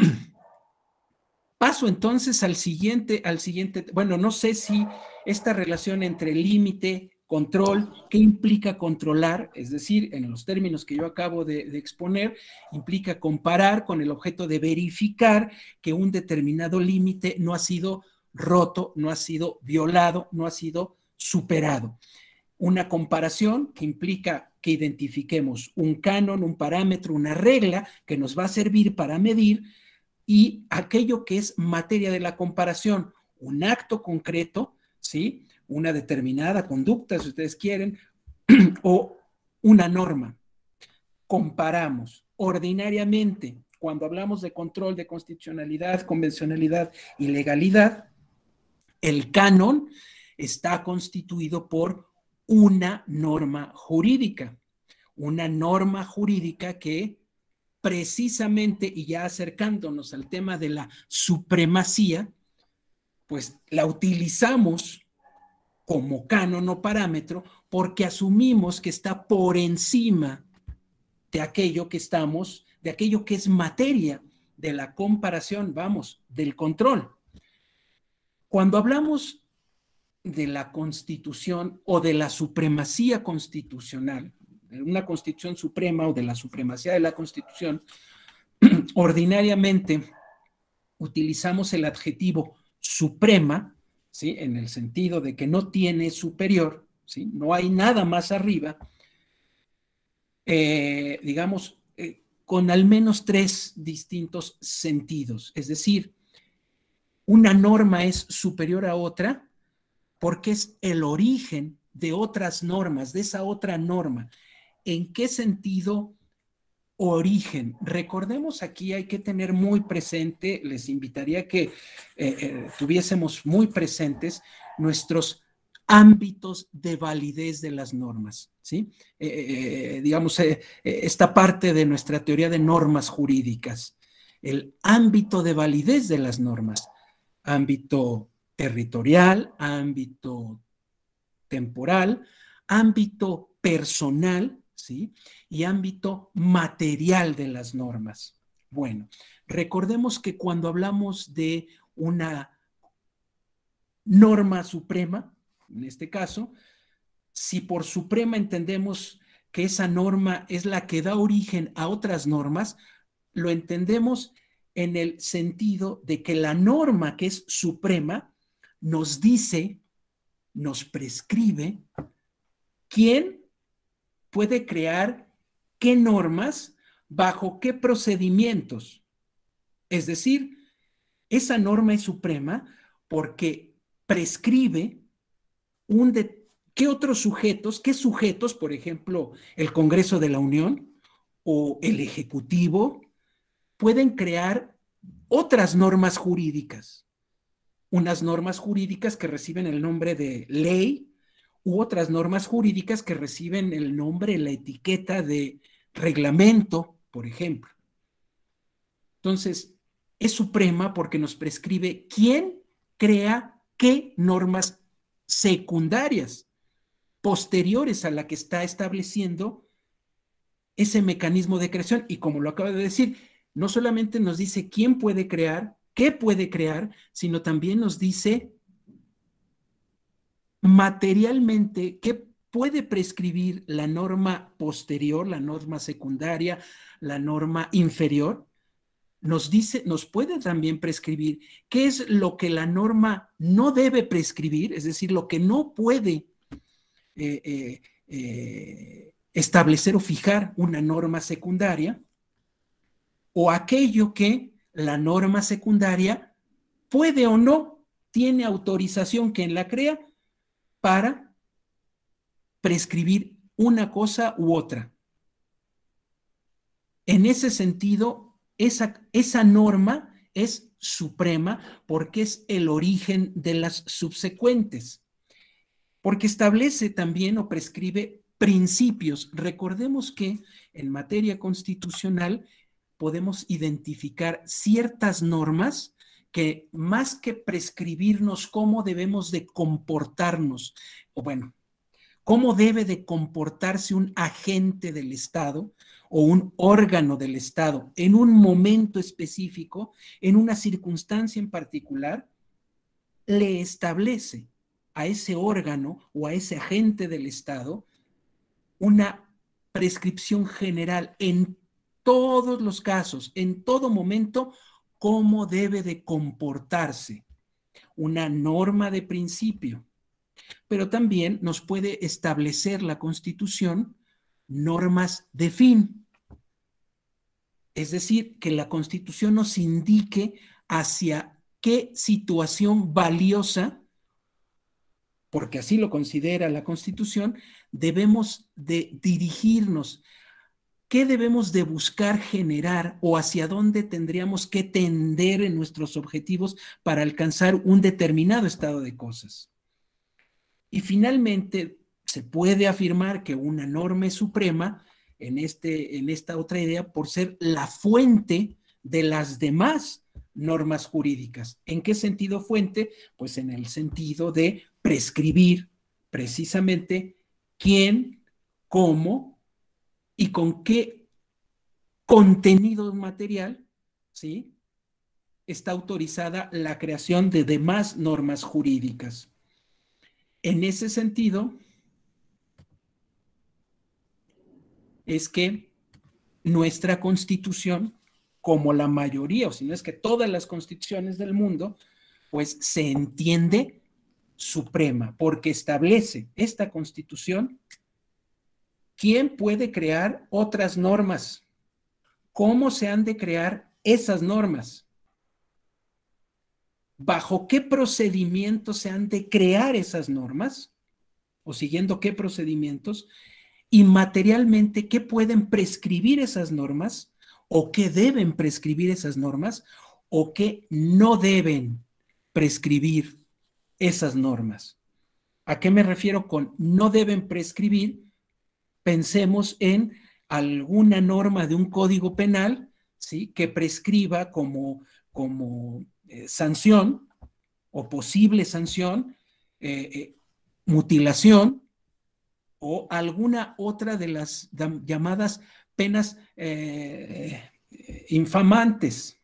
Paso entonces al siguiente, al siguiente, bueno, no sé si esta relación entre límite, control, ¿qué implica controlar? Es decir, en los términos que yo acabo de, de, exponer, implica comparar con el objeto de verificar que un determinado límite no ha sido roto, no ha sido violado, no ha sido superado. Una comparación que implica que identifiquemos un canon, un parámetro, una regla que nos va a servir para medir y aquello que es materia de la comparación, un acto concreto, ¿sí? Una determinada conducta, si ustedes quieren, o una norma. Comparamos ordinariamente cuando hablamos de control de constitucionalidad, convencionalidad y legalidad, el canon está constituido por una norma jurídica, una norma jurídica que precisamente, y ya acercándonos al tema de la supremacía, pues la utilizamos como canon o parámetro porque asumimos que está por encima de aquello que estamos, de aquello que es materia de la comparación, vamos, del control. Cuando hablamos de la constitución o de la supremacía constitucional, de una constitución suprema o de la supremacía de la constitución, ordinariamente utilizamos el adjetivo suprema, ¿sí? en el sentido de que no tiene superior, ¿sí? no hay nada más arriba, eh, digamos, eh, con al menos tres distintos sentidos. Es decir, una norma es superior a otra porque es el origen de otras normas, de esa otra norma. ¿En qué sentido origen? Recordemos aquí, hay que tener muy presente, les invitaría que eh, eh, tuviésemos muy presentes nuestros ámbitos de validez de las normas, ¿sí? Eh, digamos, esta parte de nuestra teoría de normas jurídicas, el ámbito de validez de las normas, ámbito territorial, ámbito temporal, ámbito personal, ¿sí? Y ámbito material de las normas. Bueno, recordemos que cuando hablamos de una norma suprema, en este caso, si por suprema entendemos que esa norma es la que da origen a otras normas, lo entendemos en el sentido de que la norma que es suprema nos dice, nos prescribe quién puede crear qué normas, bajo qué procedimientos. Es decir, esa norma es suprema porque prescribe un de, qué otros sujetos, qué sujetos, por ejemplo, el Congreso de la Unión o el Ejecutivo, pueden crear otras normas jurídicas unas normas jurídicas que reciben el nombre de ley u otras normas jurídicas que reciben el nombre, la etiqueta de reglamento, por ejemplo. Entonces, es suprema porque nos prescribe quién crea qué normas secundarias posteriores a la que está estableciendo ese mecanismo de creación. Y como lo acaba de decir, no solamente nos dice quién puede crear, qué puede crear, sino también nos dice materialmente qué puede prescribir la norma posterior, la norma secundaria, la norma inferior. Nos dice, nos puede también prescribir qué es lo que la norma no debe prescribir, es decir, lo que no puede eh, eh, eh, establecer o fijar una norma secundaria, o aquello que la norma secundaria puede o no, tiene autorización quien la crea para prescribir una cosa u otra. En ese sentido, esa, esa norma es suprema porque es el origen de las subsecuentes, porque establece también o prescribe principios. Recordemos que en materia constitucional podemos identificar ciertas normas que más que prescribirnos cómo debemos de comportarnos, o bueno, cómo debe de comportarse un agente del Estado o un órgano del Estado en un momento específico, en una circunstancia en particular, le establece a ese órgano o a ese agente del Estado una prescripción general en todos los casos, en todo momento, cómo debe de comportarse. Una norma de principio. Pero también nos puede establecer la Constitución normas de fin. Es decir, que la Constitución nos indique hacia qué situación valiosa, porque así lo considera la Constitución, debemos de dirigirnos, ¿Qué debemos de buscar generar o hacia dónde tendríamos que tender en nuestros objetivos para alcanzar un determinado estado de cosas? Y finalmente, se puede afirmar que una norma es suprema en, este, en esta otra idea por ser la fuente de las demás normas jurídicas. ¿En qué sentido fuente? Pues en el sentido de prescribir precisamente quién, cómo y con qué contenido material, ¿sí? Está autorizada la creación de demás normas jurídicas. En ese sentido, es que nuestra constitución, como la mayoría, o si no es que todas las constituciones del mundo, pues se entiende suprema, porque establece esta constitución ¿Quién puede crear otras normas? ¿Cómo se han de crear esas normas? ¿Bajo qué procedimiento se han de crear esas normas? ¿O siguiendo qué procedimientos? Y materialmente, ¿qué pueden prescribir esas normas? ¿O qué deben prescribir esas normas? ¿O qué no deben prescribir esas normas? ¿A qué me refiero con no deben prescribir? pensemos en alguna norma de un código penal ¿sí? que prescriba como, como eh, sanción o posible sanción eh, eh, mutilación o alguna otra de las llamadas penas infamantes.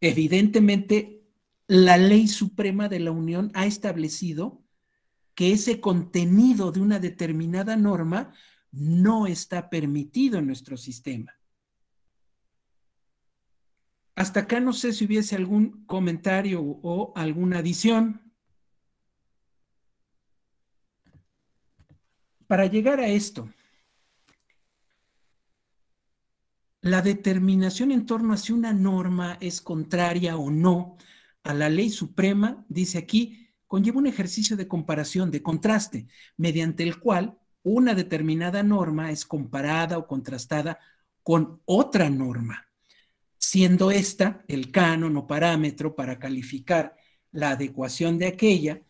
Evidentemente, la ley suprema de la Unión ha establecido que ese contenido de una determinada norma no está permitido en nuestro sistema. Hasta acá no sé si hubiese algún comentario o alguna adición. Para llegar a esto, la determinación en torno a si una norma es contraria o no a la ley suprema, dice aquí, conlleva un ejercicio de comparación, de contraste, mediante el cual una determinada norma es comparada o contrastada con otra norma, siendo esta el canon o parámetro para calificar la adecuación de aquella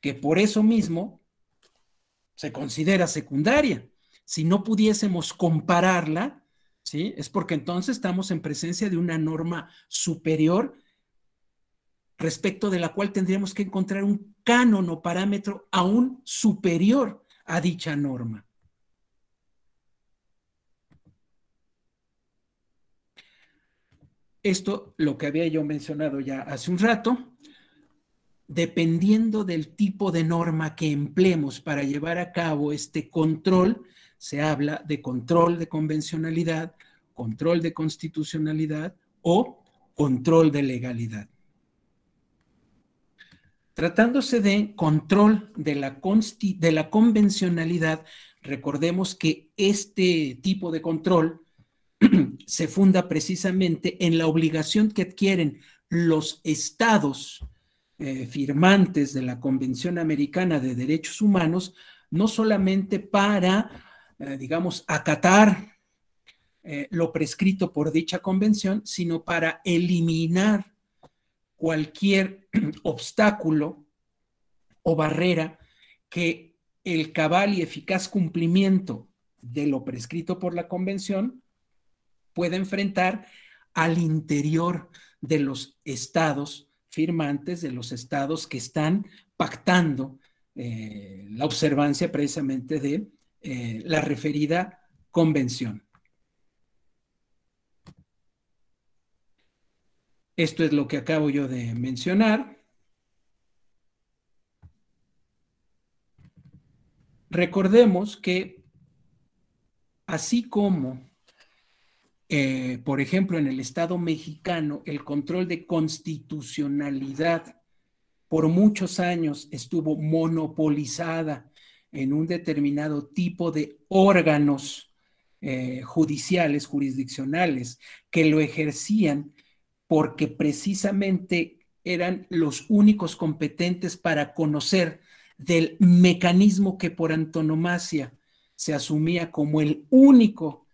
que por eso mismo se considera secundaria. Si no pudiésemos compararla, ¿sí? es porque entonces estamos en presencia de una norma superior respecto de la cual tendríamos que encontrar un canon o parámetro aún superior a dicha norma. Esto, lo que había yo mencionado ya hace un rato, dependiendo del tipo de norma que empleemos para llevar a cabo este control, se habla de control de convencionalidad, control de constitucionalidad o control de legalidad. Tratándose de control de la, de la convencionalidad, recordemos que este tipo de control se funda precisamente en la obligación que adquieren los estados eh, firmantes de la Convención Americana de Derechos Humanos, no solamente para, eh, digamos, acatar eh, lo prescrito por dicha convención, sino para eliminar cualquier obstáculo o barrera que el cabal y eficaz cumplimiento de lo prescrito por la Convención pueda enfrentar al interior de los estados firmantes, de los estados que están pactando eh, la observancia precisamente de eh, la referida convención. Esto es lo que acabo yo de mencionar. Recordemos que así como, eh, por ejemplo, en el Estado mexicano, el control de constitucionalidad por muchos años estuvo monopolizada en un determinado tipo de órganos eh, judiciales, jurisdiccionales, que lo ejercían porque precisamente eran los únicos competentes para conocer del mecanismo que por antonomasia se asumía como el único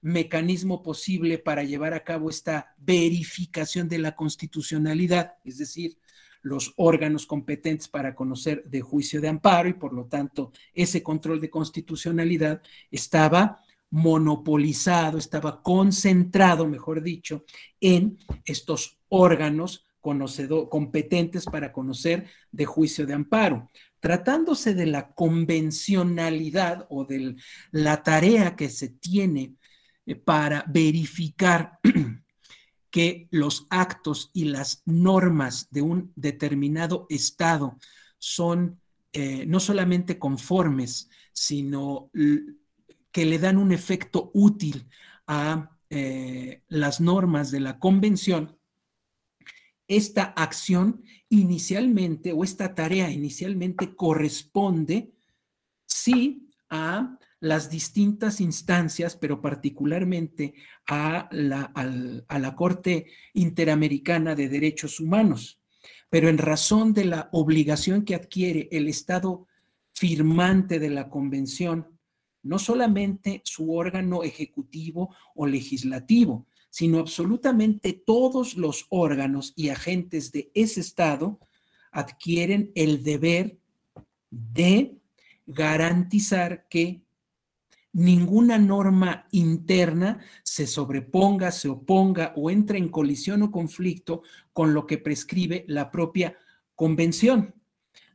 mecanismo posible para llevar a cabo esta verificación de la constitucionalidad, es decir, los órganos competentes para conocer de juicio de amparo y por lo tanto ese control de constitucionalidad estaba monopolizado, estaba concentrado, mejor dicho, en estos órganos competentes para conocer de juicio de amparo. Tratándose de la convencionalidad o de la tarea que se tiene eh, para verificar que los actos y las normas de un determinado Estado son eh, no solamente conformes, sino que le dan un efecto útil a eh, las normas de la convención, esta acción inicialmente o esta tarea inicialmente corresponde, sí, a las distintas instancias, pero particularmente a la Corte Interamericana de Derechos Humanos. Pero en razón de la obligación que adquiere el Estado firmante de la Convención no solamente su órgano ejecutivo o legislativo, sino absolutamente todos los órganos y agentes de ese Estado adquieren el deber de garantizar que ninguna norma interna se sobreponga, se oponga o entre en colisión o conflicto con lo que prescribe la propia convención,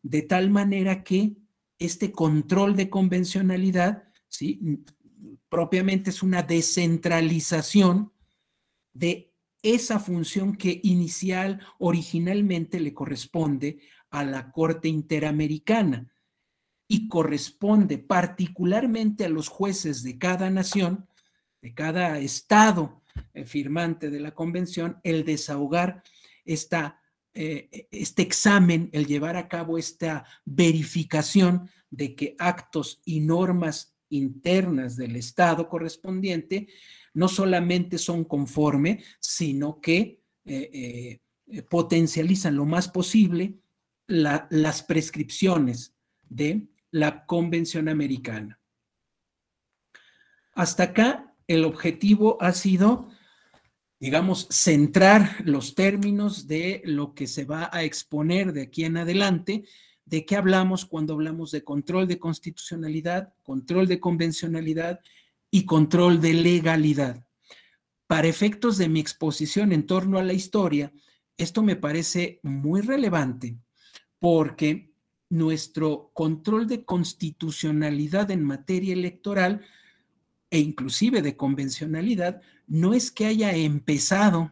de tal manera que este control de convencionalidad ¿sí? propiamente es una descentralización de esa función que inicial, originalmente le corresponde a la Corte Interamericana y corresponde particularmente a los jueces de cada nación, de cada estado eh, firmante de la convención, el desahogar eh, este examen, el llevar a cabo esta verificación de que actos y normas internas del Estado correspondiente no solamente son conforme, sino que eh, eh, potencializan lo más posible las prescripciones de la Convención Americana. Hasta acá el objetivo ha sido, digamos, centrar los términos de lo que se va a exponer de aquí en adelante ¿De qué hablamos cuando hablamos de control de constitucionalidad, control de convencionalidad y control de legalidad? Para efectos de mi exposición en torno a la historia, esto me parece muy relevante porque nuestro control de constitucionalidad en materia electoral e inclusive de convencionalidad no es que haya empezado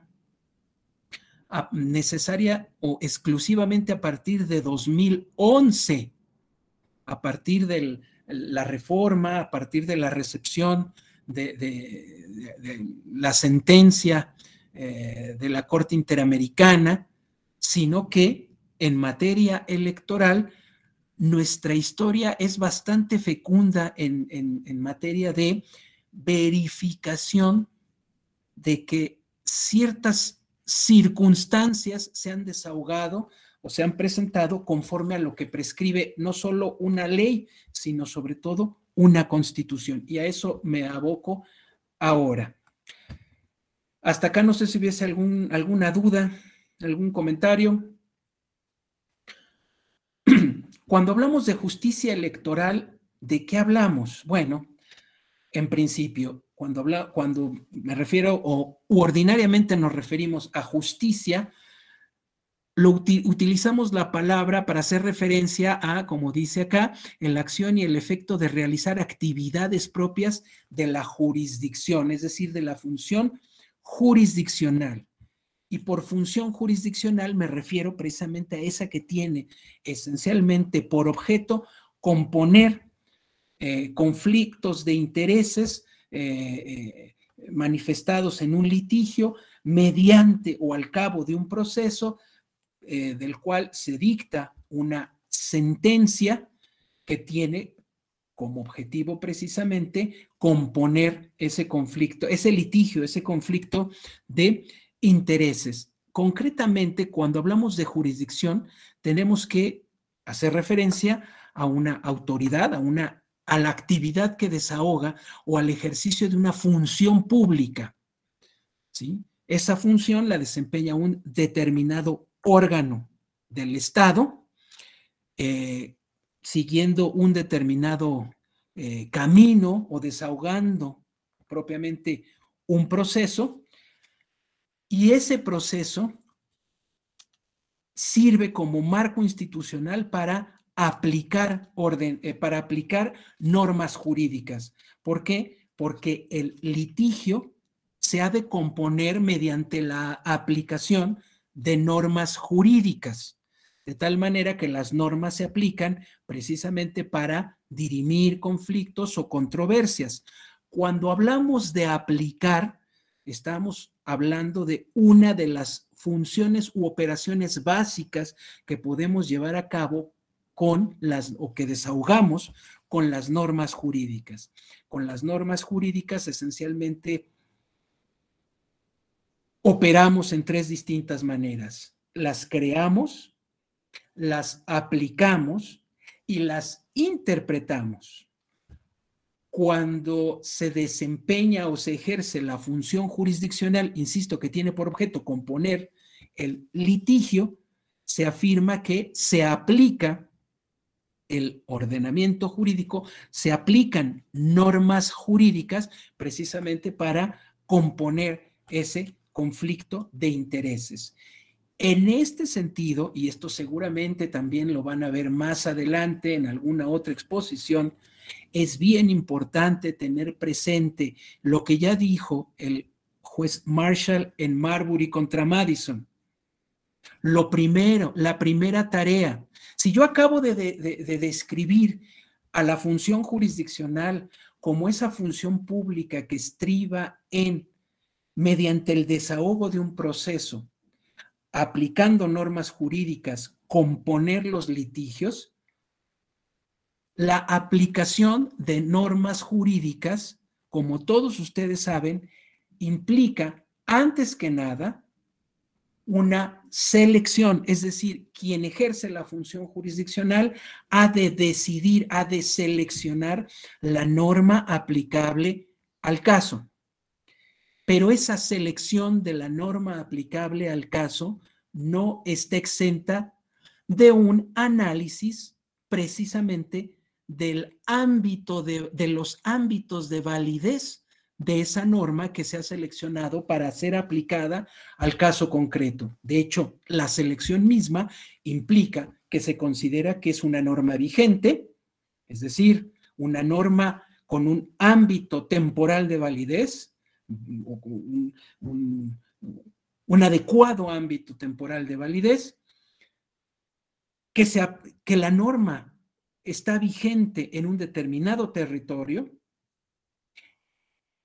necesaria o exclusivamente a partir de 2011, a partir de la reforma, a partir de la recepción de, la sentencia eh, de la Corte Interamericana, sino que en materia electoral nuestra historia es bastante fecunda en materia de verificación de que ciertas circunstancias se han desahogado o se han presentado conforme a lo que prescribe no solo una ley, sino sobre todo una constitución. Y a eso me aboco ahora. Hasta acá no sé si hubiese algún, alguna duda, algún comentario. Cuando hablamos de justicia electoral, ¿de qué hablamos? Bueno, en principio, cuando, habla, cuando me refiero o ordinariamente nos referimos a justicia, lo utilizamos la palabra para hacer referencia a, como dice acá, en la acción y el efecto de realizar actividades propias de la jurisdicción, es decir, de la función jurisdiccional. Y por función jurisdiccional me refiero precisamente a esa que tiene esencialmente por objeto componer eh, conflictos de intereses eh, eh, manifestados en un litigio mediante o al cabo de un proceso eh, del cual se dicta una sentencia que tiene como objetivo precisamente componer ese conflicto, ese litigio, ese conflicto de intereses. Concretamente, cuando hablamos de jurisdicción, tenemos que hacer referencia a una autoridad, a una a la actividad que desahoga o al ejercicio de una función pública. ¿sí? Esa función la desempeña un determinado órgano del Estado, eh, siguiendo un determinado eh, camino o desahogando propiamente un proceso, y ese proceso sirve como marco institucional para aplicar orden, eh, para aplicar normas jurídicas. ¿Por qué? Porque el litigio se ha de componer mediante la aplicación de normas jurídicas, de tal manera que las normas se aplican precisamente para dirimir conflictos o controversias. Cuando hablamos de aplicar, estamos hablando de una de las funciones u operaciones básicas que podemos llevar a cabo con las, o que desahogamos con las normas jurídicas. Con las normas jurídicas esencialmente operamos en tres distintas maneras. Las creamos, las aplicamos y las interpretamos. Cuando se desempeña o se ejerce la función jurisdiccional, insisto, que tiene por objeto componer el litigio, se afirma que se aplica el ordenamiento jurídico, se aplican normas jurídicas precisamente para componer ese conflicto de intereses. En este sentido, y esto seguramente también lo van a ver más adelante en alguna otra exposición, es bien importante tener presente lo que ya dijo el juez Marshall en Marbury contra Madison. Lo primero, la primera tarea si yo acabo de, describir a la función jurisdiccional como esa función pública que estriba en, mediante el desahogo de un proceso, aplicando normas jurídicas, componer los litigios, la aplicación de normas jurídicas, como todos ustedes saben, implica, antes que nada, una selección, es decir, quien ejerce la función jurisdiccional ha de decidir, ha de seleccionar la norma aplicable al caso. Pero esa selección de la norma aplicable al caso no está exenta de un análisis precisamente del ámbito de, de los ámbitos de validez de esa norma que se ha seleccionado para ser aplicada al caso concreto. De hecho, la selección misma implica que se considera que es una norma vigente, es decir, una norma con un ámbito temporal de validez, un, adecuado ámbito temporal de validez, que, que la norma está vigente en un determinado territorio,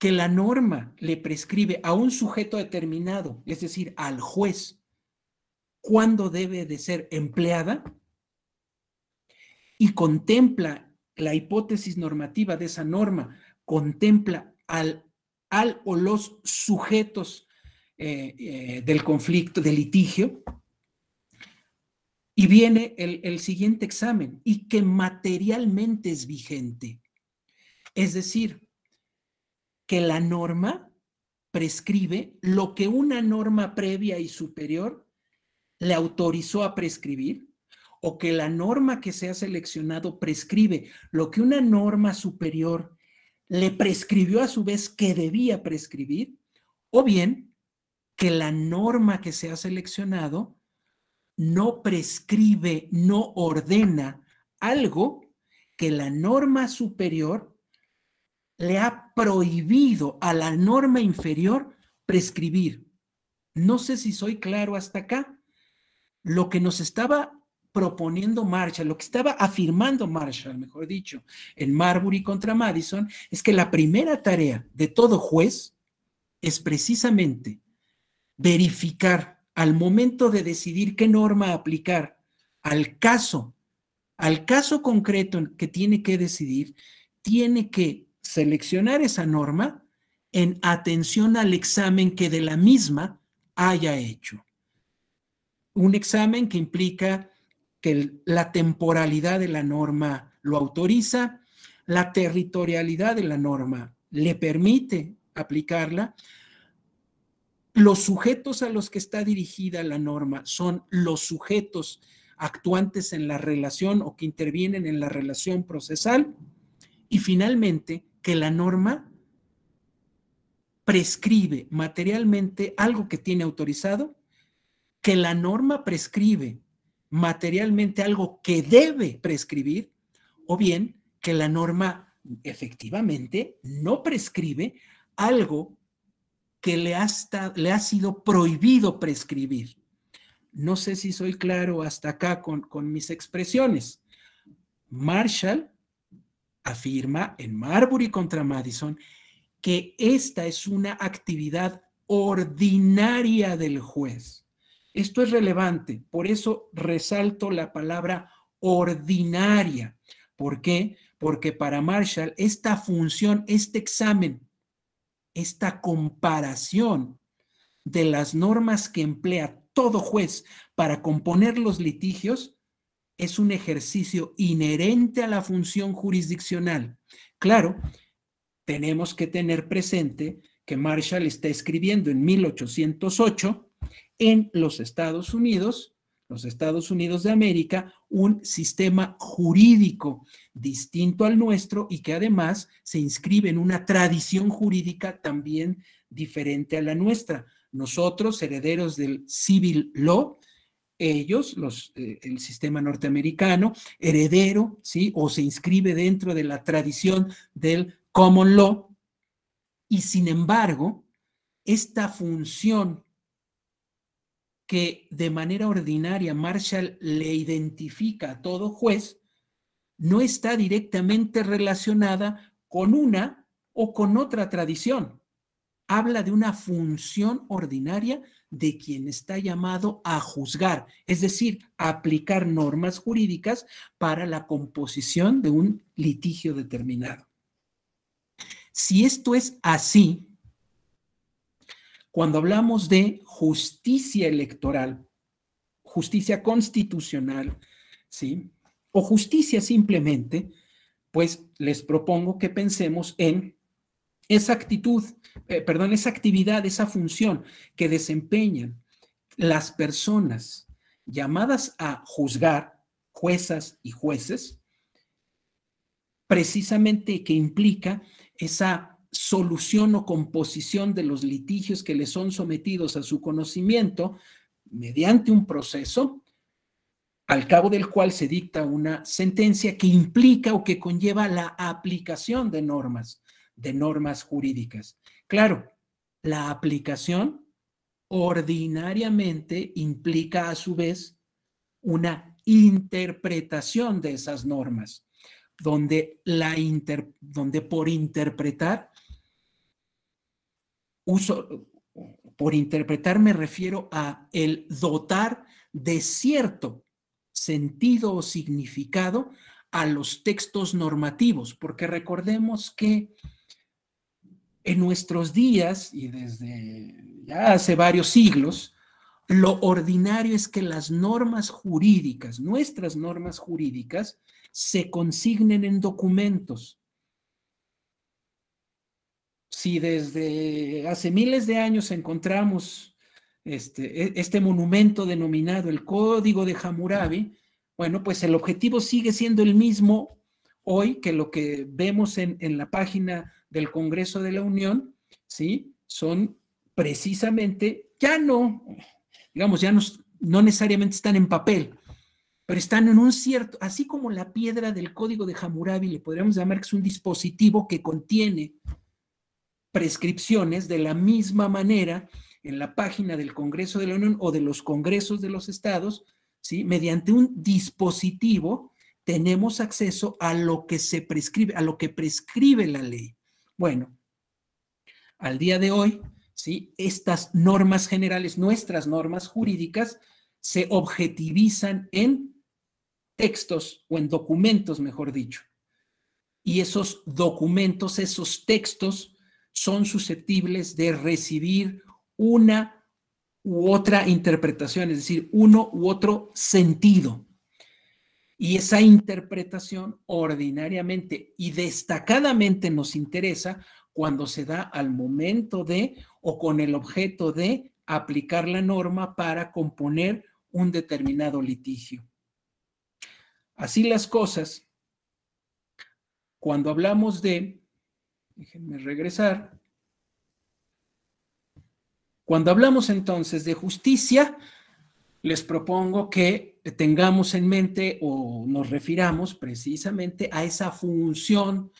que la norma le prescribe a un sujeto determinado, es decir, al juez, cuándo debe de ser empleada y contempla la hipótesis normativa de esa norma, contempla al, al o los sujetos eh, eh, del conflicto, del litigio, y viene el, el siguiente examen y que materialmente es vigente. Es decir, que la norma prescribe lo que una norma previa y superior le autorizó a prescribir, o que la norma que se ha seleccionado prescribe lo que una norma superior le prescribió a su vez que debía prescribir, o bien que la norma que se ha seleccionado no prescribe, no ordena algo que la norma superior le ha prohibido a la norma inferior prescribir. No sé si soy claro hasta acá. Lo que nos estaba proponiendo Marshall, lo que estaba afirmando Marshall, mejor dicho, en Marbury contra Madison, es que la primera tarea de todo juez es precisamente verificar al momento de decidir qué norma aplicar al caso, al caso concreto que tiene que decidir, tiene que seleccionar esa norma en atención al examen que de la misma haya hecho. Un examen que implica que la temporalidad de la norma lo autoriza, la territorialidad de la norma le permite aplicarla, los sujetos a los que está dirigida la norma son los sujetos actuantes en la relación o que intervienen en la relación procesal y finalmente que la norma prescribe materialmente algo que tiene autorizado, que la norma prescribe materialmente algo que debe prescribir, o bien que la norma efectivamente no prescribe algo que le, ha, sido prohibido prescribir. No sé si soy claro hasta acá con mis expresiones. Marshall afirma en Marbury contra Madison que esta es una actividad ordinaria del juez. Esto es relevante, por eso resalto la palabra ordinaria. ¿Por qué? Porque para Marshall esta función, este examen, esta comparación de las normas que emplea todo juez para componer los litigios es un ejercicio inherente a la función jurisdiccional. Claro, tenemos que tener presente que Marshall está escribiendo en 1808 en los Estados Unidos, los Estados Unidos de América, un sistema jurídico distinto al nuestro y que además se inscribe en una tradición jurídica también diferente a la nuestra. Nosotros, herederos del civil law, ellos, eh, el sistema norteamericano, heredero, ¿sí? O se inscribe dentro de la tradición del common law. Y sin embargo, esta función que de manera ordinaria Marshall le identifica a todo juez, no está directamente relacionada con una o con otra tradición habla de una función ordinaria de quien está llamado a juzgar, es decir, a aplicar normas jurídicas para la composición de un litigio determinado. Si esto es así, cuando hablamos de justicia electoral, justicia constitucional, ¿sí? O justicia simplemente, pues les propongo que pensemos en esa actitud, eh, perdón, esa actividad, esa función que desempeñan las personas llamadas a juzgar, juezas y jueces, precisamente que implica esa solución o composición de los litigios que le son sometidos a su conocimiento mediante un proceso al cabo del cual se dicta una sentencia que implica o que conlleva la aplicación de normas de normas jurídicas. Claro, la aplicación ordinariamente implica a su vez una interpretación de esas normas, donde, la donde por interpretar uso, por interpretar me refiero a el dotar de cierto sentido o significado a los textos normativos, porque recordemos que en nuestros días y desde ya hace varios siglos, lo ordinario es que las normas jurídicas, nuestras normas jurídicas, se consignen en documentos. Si desde hace miles de años encontramos este, e, este monumento denominado el Código de Hammurabi, bueno, pues el objetivo sigue siendo el mismo hoy que lo que vemos en, en la página del Congreso de la Unión, ¿sí? Son precisamente, ya no, digamos, ya no, no necesariamente están en papel, pero están en un cierto, así como la piedra del código de Hammurabi, le podríamos llamar que es un dispositivo que contiene prescripciones de la misma manera en la página del Congreso de la Unión o de los Congresos de los Estados, ¿sí? mediante un dispositivo tenemos acceso a lo que se prescribe, a lo que prescribe la ley. Bueno, al día de hoy, ¿sí? estas normas generales, nuestras normas jurídicas, se objetivizan en textos o en documentos, mejor dicho. Y esos documentos, esos textos, son susceptibles de recibir una u otra interpretación, es decir, uno u otro sentido. Y esa interpretación ordinariamente y destacadamente nos interesa cuando se da al momento de o con el objeto de aplicar la norma para componer un determinado litigio. Así las cosas, cuando hablamos de, déjenme regresar, cuando hablamos entonces de justicia, les propongo que tengamos en mente o nos refiramos precisamente a esa función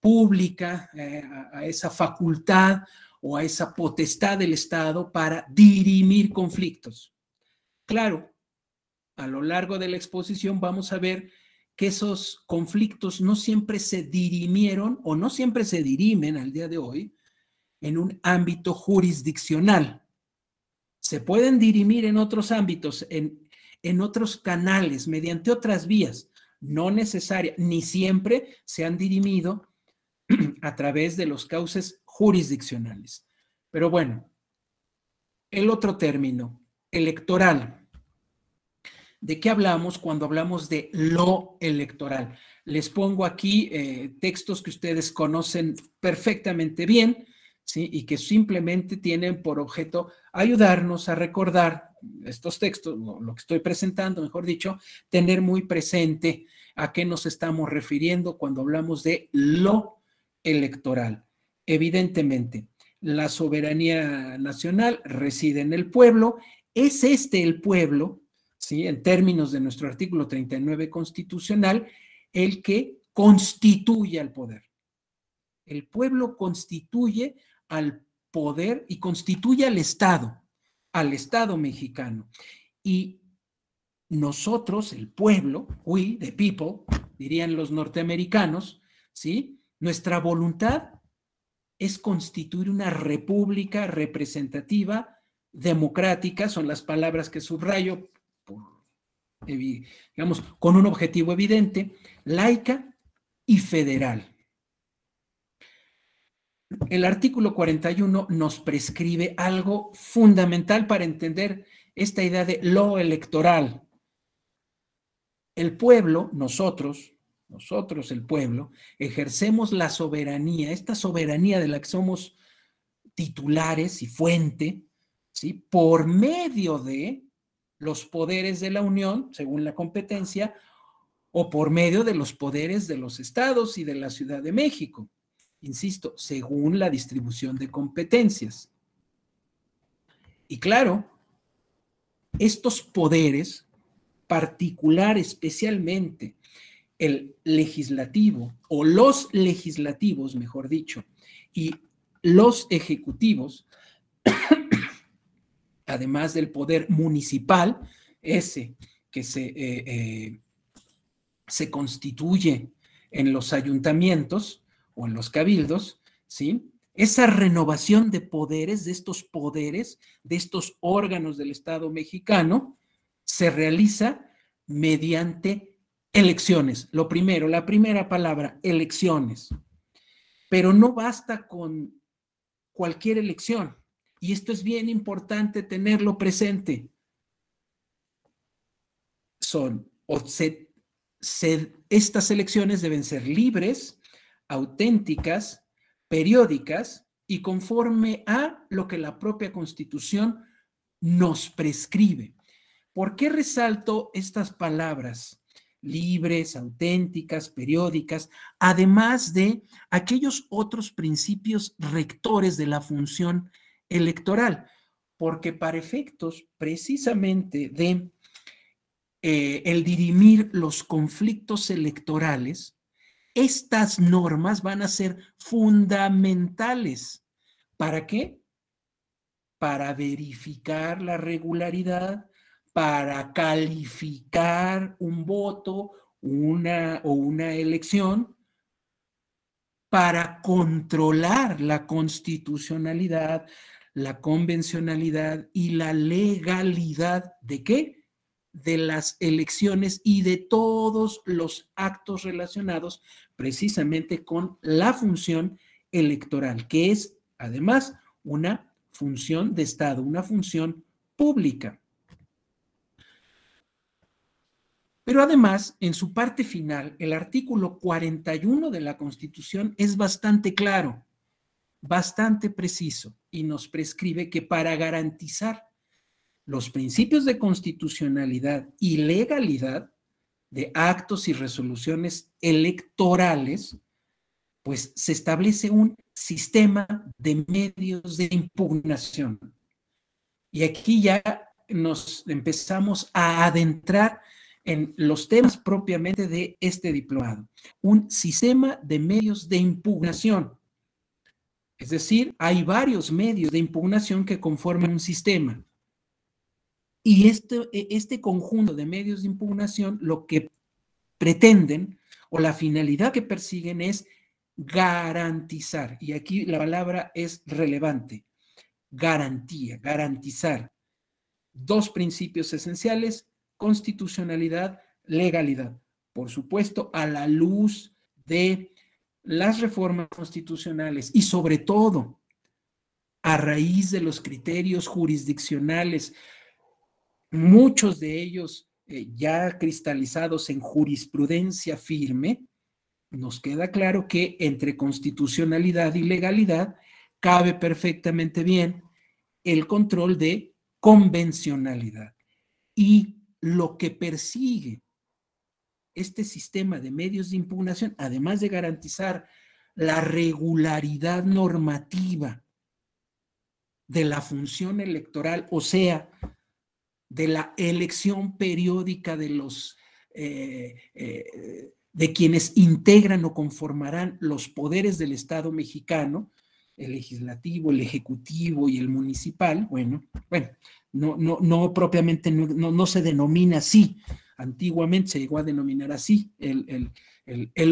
pública, eh, a esa facultad o a esa potestad del Estado para dirimir conflictos. Claro, a lo largo de la exposición vamos a ver que esos conflictos no siempre se dirimieron o no siempre se dirimen al día de hoy en un ámbito jurisdiccional. Se pueden dirimir en otros ámbitos, en en otros canales, mediante otras vías, no necesaria, ni siempre se han dirimido a través de los cauces jurisdiccionales. Pero bueno, el otro término, electoral. ¿De qué hablamos cuando hablamos de lo electoral? Les pongo aquí eh, textos que ustedes conocen perfectamente bien ¿sí? y que simplemente tienen por objeto ayudarnos a recordar estos textos, lo, que estoy presentando, mejor dicho, tener muy presente a qué nos estamos refiriendo cuando hablamos de lo electoral. Evidentemente, la soberanía nacional reside en el pueblo. Es este el pueblo, ¿sí? en términos de nuestro artículo 39 constitucional, el que constituye al poder. El pueblo constituye al poder y constituye al Estado, al Estado mexicano. Y nosotros, el pueblo, we, the people, dirían los norteamericanos, ¿sí? Nuestra voluntad es constituir una república representativa, democrática, son las palabras que subrayo, digamos, con un objetivo evidente, laica y federal el artículo 41 nos prescribe algo fundamental para entender esta idea de lo electoral. El pueblo, nosotros, nosotros el pueblo, ejercemos la soberanía, esta soberanía de la que somos titulares y fuente, ¿sí? por medio de los poderes de la Unión, según la competencia, o por medio de los poderes de los estados y de la Ciudad de México insisto, según la distribución de competencias. Y claro, estos poderes, particular especialmente el legislativo o los legislativos, mejor dicho, y los ejecutivos, además del poder municipal, ese que se, eh, eh, se constituye en los ayuntamientos, o en los cabildos, ¿sí? Esa renovación de poderes, de estos poderes, de estos órganos del Estado mexicano, se realiza mediante elecciones. Lo primero, la primera palabra, elecciones. Pero no basta con cualquier elección. Y esto es bien importante tenerlo presente. Son, estas elecciones deben ser libres, auténticas, periódicas y conforme a lo que la propia Constitución nos prescribe. ¿Por qué resalto estas palabras? libres, auténticas, periódicas, además de aquellos otros principios rectores de la función electoral, porque para efectos precisamente de eh, el dirimir los conflictos electorales, estas normas van a ser fundamentales. ¿Para qué? Para verificar la regularidad, para calificar un voto o una elección, para controlar la constitucionalidad, la convencionalidad y la legalidad de qué? de las elecciones y de todos los actos relacionados precisamente con la función electoral, que es además una función de Estado, una función pública. Pero además, en su parte final, el artículo 41 de la Constitución es bastante claro, bastante preciso y nos prescribe que para garantizar los principios de constitucionalidad y legalidad de actos y resoluciones electorales, pues se establece un sistema de medios de impugnación. Y aquí ya nos empezamos a adentrar en los temas propiamente de este diplomado. Un sistema de medios de impugnación. Es decir, hay varios medios de impugnación que conforman un sistema. Y este, e, este conjunto de medios de impugnación lo que pretenden o la finalidad que persiguen es garantizar, y aquí la palabra es relevante, garantía, garantizar dos principios esenciales, constitucionalidad, legalidad. Por supuesto, a la luz de las reformas constitucionales y sobre todo a raíz de los criterios jurisdiccionales muchos de ellos eh, ya cristalizados en jurisprudencia firme, nos queda claro que entre constitucionalidad y legalidad cabe perfectamente bien el control de convencionalidad. Y lo que persigue este sistema de medios de impugnación, además de garantizar la regularidad normativa de la función electoral, o sea, de la elección periódica de los eh, eh, de quienes integran o conformarán los poderes del Estado mexicano, el legislativo, el ejecutivo y el municipal, bueno, bueno, no, no, no propiamente, no, se denomina así, antiguamente se llegó a denominar así el,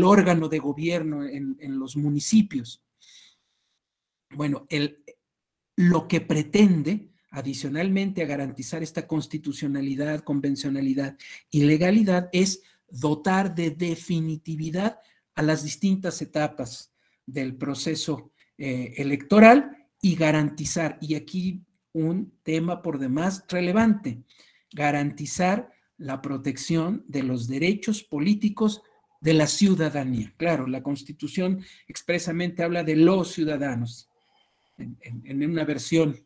órgano de gobierno en, en los municipios. Bueno, lo que pretende adicionalmente a garantizar esta constitucionalidad, convencionalidad y legalidad, es dotar de definitividad a las distintas etapas del proceso eh, electoral y garantizar, y aquí un tema por demás relevante, garantizar la protección de los derechos políticos de la ciudadanía. Claro, la Constitución expresamente habla de los ciudadanos, en una versión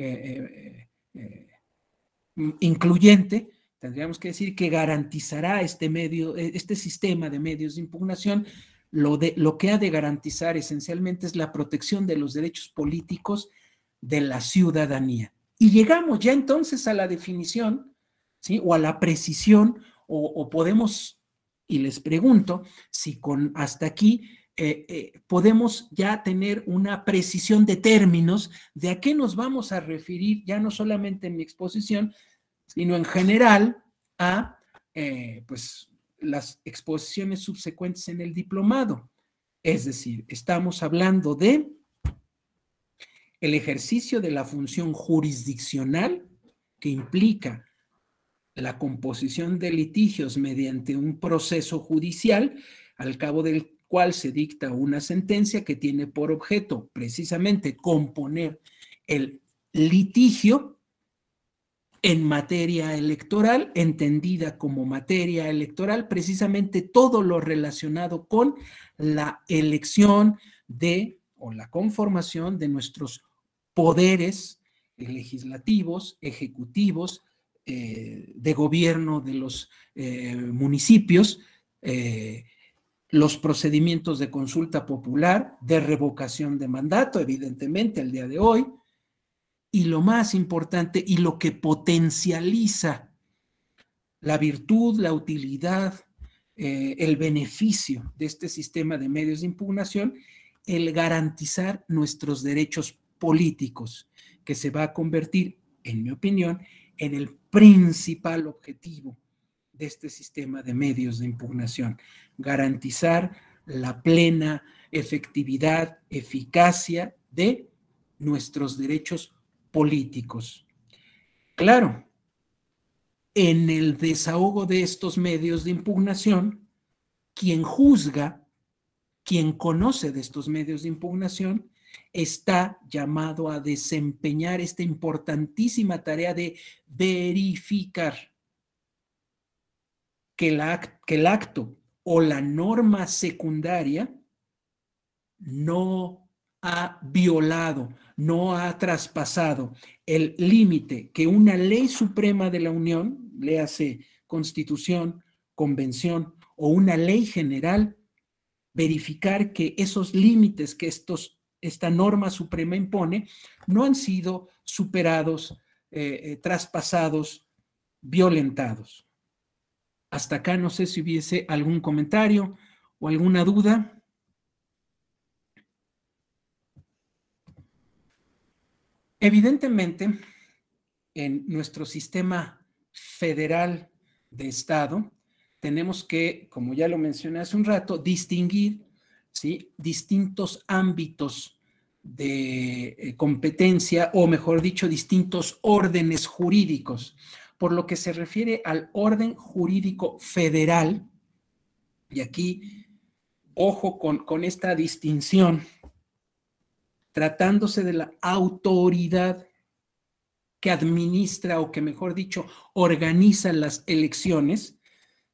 eh, eh, eh, mm, incluyente, tendríamos que decir que garantizará este medio, e, este sistema de medios de impugnación, lo, de, lo que ha de garantizar esencialmente es la protección de los derechos políticos de la ciudadanía. Y llegamos ya entonces a la definición, ¿sí? O a la precisión, o, o podemos, y les pregunto, si con hasta aquí eh, eh, podemos ya tener una precisión de términos de a qué nos vamos a referir, ya no solamente en mi exposición, sino en general a eh, pues, las exposiciones subsecuentes en el diplomado. Es decir, estamos hablando de el ejercicio de la función jurisdiccional que implica la composición de litigios mediante un proceso judicial al cabo del cual se dicta una sentencia que tiene por objeto precisamente componer el litigio en materia electoral, entendida como materia electoral, precisamente todo lo relacionado con la elección de o la conformación de nuestros poderes legislativos, ejecutivos, eh, de gobierno de los eh, municipios, eh, los procedimientos de consulta popular, de revocación de mandato, evidentemente, al día de hoy, y lo más importante y lo que potencializa la virtud, la utilidad, eh, el beneficio de este sistema de medios de impugnación, el garantizar nuestros derechos políticos, que se va a convertir, en mi opinión, en el principal objetivo de este sistema de medios de impugnación, garantizar la plena efectividad, eficacia de nuestros derechos políticos. Claro, en el desahogo de estos medios de impugnación, quien juzga, quien conoce de estos medios de impugnación, está llamado a desempeñar esta importantísima tarea de verificar que, el acto o la norma secundaria no ha violado, no ha traspasado el límite que una ley suprema de la Unión, le hace constitución, convención o una ley general, verificar que esos límites que estos, esta norma suprema impone no han sido superados, eh, eh, traspasados, violentados. Hasta acá no sé si hubiese algún comentario o alguna duda. Evidentemente, en nuestro sistema federal de Estado, tenemos que, como ya lo mencioné hace un rato, distinguir ¿sí? distintos ámbitos de eh, competencia o, mejor dicho, distintos órdenes jurídicos por lo que se refiere al orden jurídico federal, y aquí ojo con, esta distinción, tratándose de la autoridad que administra o que mejor dicho organiza las elecciones,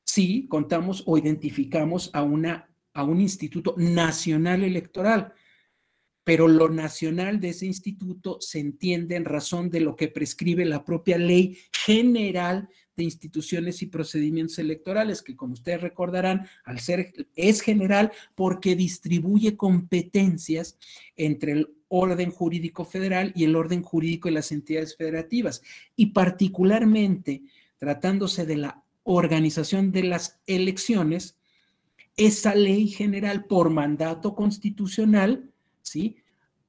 si contamos o identificamos a, una, a un instituto nacional electoral, pero lo nacional de ese instituto se entiende en razón de lo que prescribe la propia ley general de instituciones y procedimientos electorales, que como ustedes recordarán, al ser es general porque distribuye competencias entre el orden jurídico federal y el orden jurídico de las entidades federativas, y particularmente tratándose de la organización de las elecciones, esa ley general por mandato constitucional ¿sí?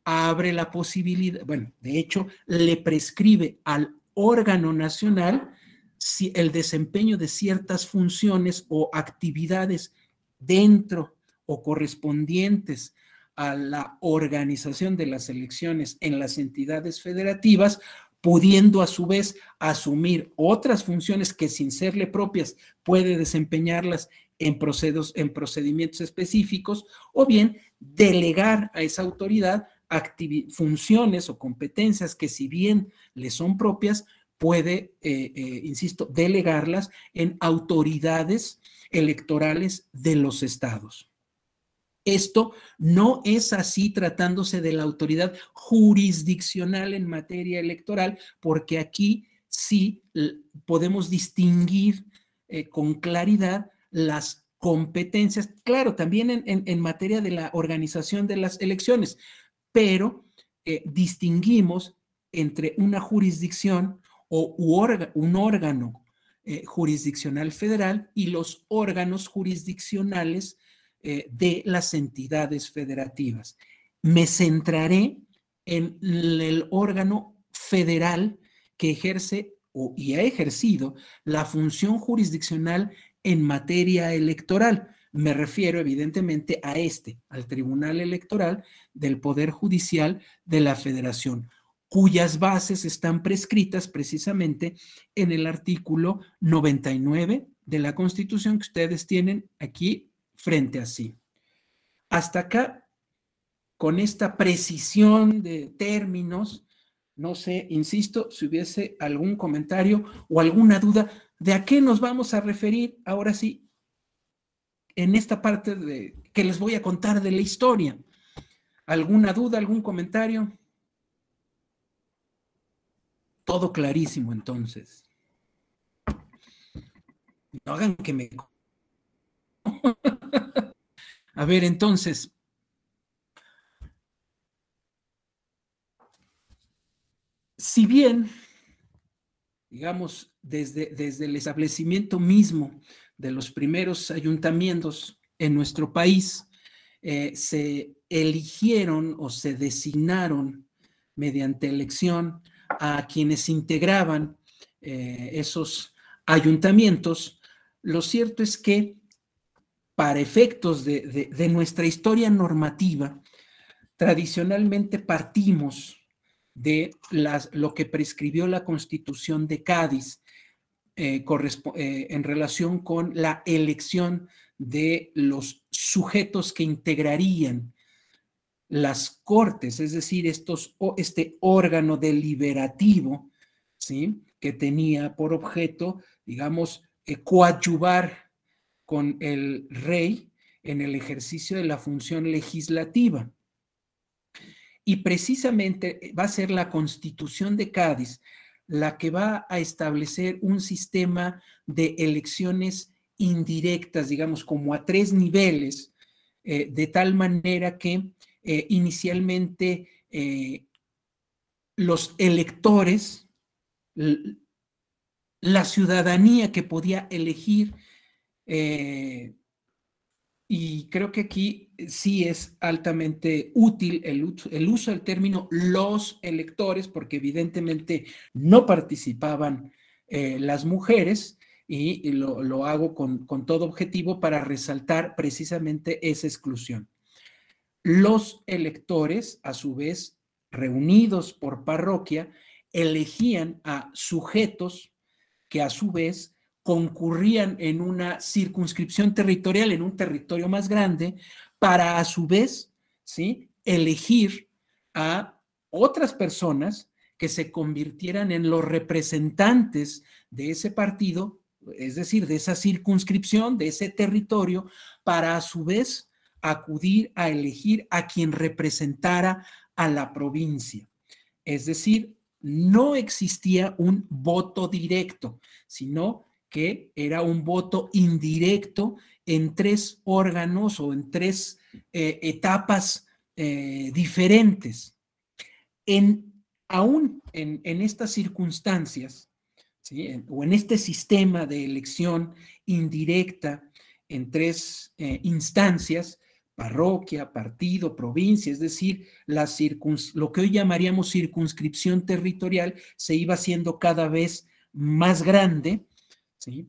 Abre la posibilidad, bueno, de hecho, le prescribe al órgano nacional si el desempeño de ciertas funciones o actividades dentro o correspondientes a la organización de las elecciones en las entidades federativas, pudiendo a su vez asumir otras funciones que sin serle propias puede desempeñarlas en, en procedimientos específicos o bien delegar a esa autoridad funciones o competencias que si bien le son propias, puede, eh, eh, insisto, delegarlas en autoridades electorales de los estados. Esto no es así tratándose de la autoridad jurisdiccional en materia electoral, porque aquí sí podemos distinguir eh, con claridad las competencias, claro, también en, materia de la organización de las elecciones, pero eh, distinguimos entre una jurisdicción o un órgano eh, jurisdiccional federal y los órganos jurisdiccionales eh, de las entidades federativas. Me centraré en el órgano federal que ejerce o, y ha ejercido la función jurisdiccional en materia electoral. Me refiero evidentemente a este, al Tribunal Electoral del Poder Judicial de la Federación, cuyas bases están prescritas precisamente en el artículo 99 de la Constitución que ustedes tienen aquí frente a sí. Hasta acá, con esta precisión de términos, no sé, insisto, si hubiese algún comentario o alguna duda, ¿De a qué nos vamos a referir ahora sí en esta parte de, que les voy a contar de la historia? ¿Alguna duda, algún comentario? Todo clarísimo entonces. No hagan que me... a ver, entonces, si bien digamos, desde, desde el establecimiento mismo de los primeros ayuntamientos en nuestro país, eh, se eligieron o se designaron mediante elección a quienes integraban eh, esos ayuntamientos, lo cierto es que para efectos de, de nuestra historia normativa, tradicionalmente partimos de las, lo que prescribió la Constitución de Cádiz eh, eh, en relación con la elección de los sujetos que integrarían las cortes, es decir, estos, este órgano deliberativo, ¿sí? que tenía por objeto, digamos, eh, coadyuvar con el rey en el ejercicio de la función legislativa. Y precisamente eh, va a ser la constitución de Cádiz la que va a establecer un sistema de elecciones indirectas, digamos, como a tres niveles, eh, de tal manera que eh, inicialmente los electores, la ciudadanía que podía elegir y creo que aquí eh, sí es altamente útil el, el, uso del término los electores, porque evidentemente no participaban eh, las mujeres y, lo, hago con, con todo objetivo para resaltar precisamente esa exclusión. Los electores, a su vez, reunidos por parroquia, elegían a sujetos que a su vez concurrían en una circunscripción territorial, en un territorio más grande, para a su vez, ¿sí? Elegir a otras personas que se convirtieran en los representantes de ese partido, es decir, de esa circunscripción, de ese territorio, para a su vez acudir a elegir a quien representara a la provincia. Es decir, no existía un voto directo, sino que era un voto indirecto en tres órganos o en tres eh, etapas eh, diferentes. En, aún en, estas circunstancias, o en este sistema de elección indirecta en tres eh, instancias, parroquia, partido, provincia, es decir, lo que hoy llamaríamos circunscripción territorial se iba haciendo cada vez más grande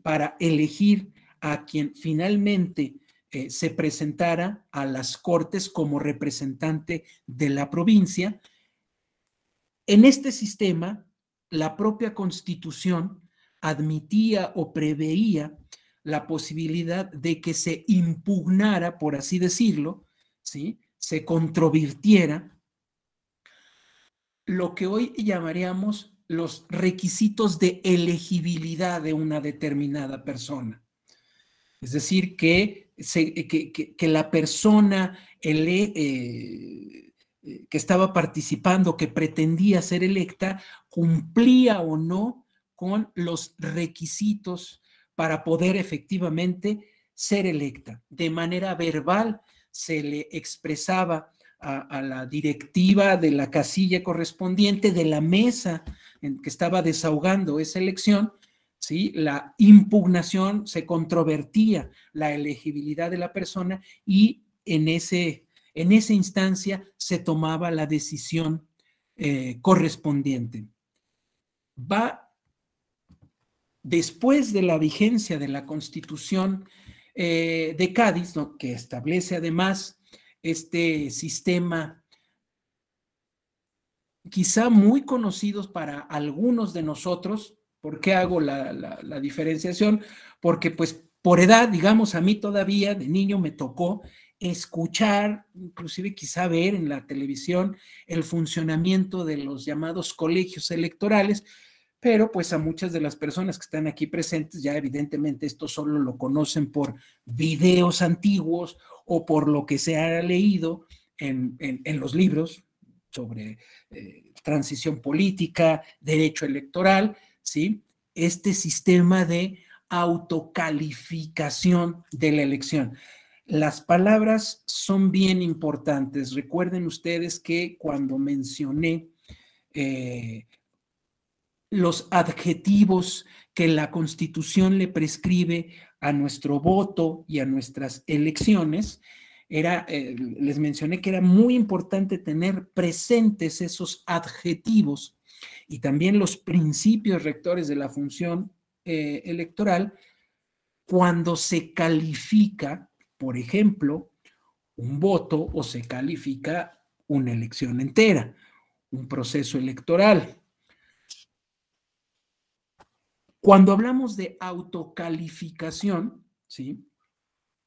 para elegir a quien finalmente eh, se presentara a las Cortes como representante de la provincia. En este sistema, la propia Constitución admitía o preveía la posibilidad de que se impugnara, por así decirlo, ¿sí? se controvirtiera lo que hoy llamaríamos los requisitos de elegibilidad de una determinada persona. Es decir, que, la persona eh, eh, que estaba participando, que pretendía ser electa, cumplía o no con los requisitos para poder efectivamente ser electa. De manera verbal se le expresaba a, la directiva de la casilla correspondiente de la mesa en que estaba desahogando esa elección, ¿sí? la impugnación se controvertía la elegibilidad de la persona y en, ese, en esa instancia se tomaba la decisión eh, correspondiente. Va después de la vigencia de la Constitución eh, de Cádiz, lo que establece además este sistema, quizá muy conocidos para algunos de nosotros. ¿Por qué hago la, la diferenciación? Porque pues por edad, digamos, a mí todavía de niño me tocó escuchar, inclusive quizá ver en la televisión el funcionamiento de los llamados colegios electorales, pero pues a muchas de las personas que están aquí presentes ya evidentemente esto solo lo conocen por videos antiguos o por lo que se ha leído en, los libros sobre eh, transición política, derecho electoral, ¿sí? este sistema de autocalificación de la elección. Las palabras son bien importantes. Recuerden ustedes que cuando mencioné eh, los adjetivos que la Constitución le prescribe a nuestro voto y a nuestras elecciones, era, eh, les mencioné que era muy importante tener presentes esos adjetivos y también los principios rectores de la función eh, electoral cuando se califica, por ejemplo, un voto o se califica una elección entera, un proceso electoral. Cuando hablamos de autocalificación, ¿sí?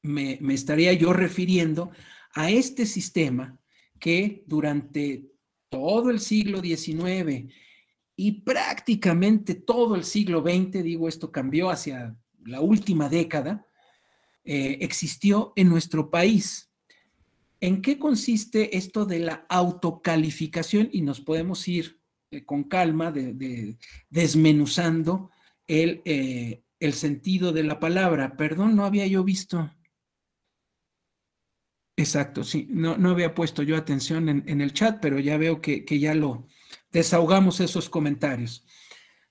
Me, estaría yo refiriendo a este sistema que durante todo el siglo XIX y prácticamente todo el siglo XX, digo, esto cambió hacia la última década, eh, existió en nuestro país. ¿En qué consiste esto de la autocalificación? Y nos podemos ir eh, con calma de, de, desmenuzando el, eh, el sentido de la palabra. Perdón, no había yo visto. Exacto, sí, no, no había puesto yo atención en, el chat, pero ya veo que, ya lo desahogamos esos comentarios.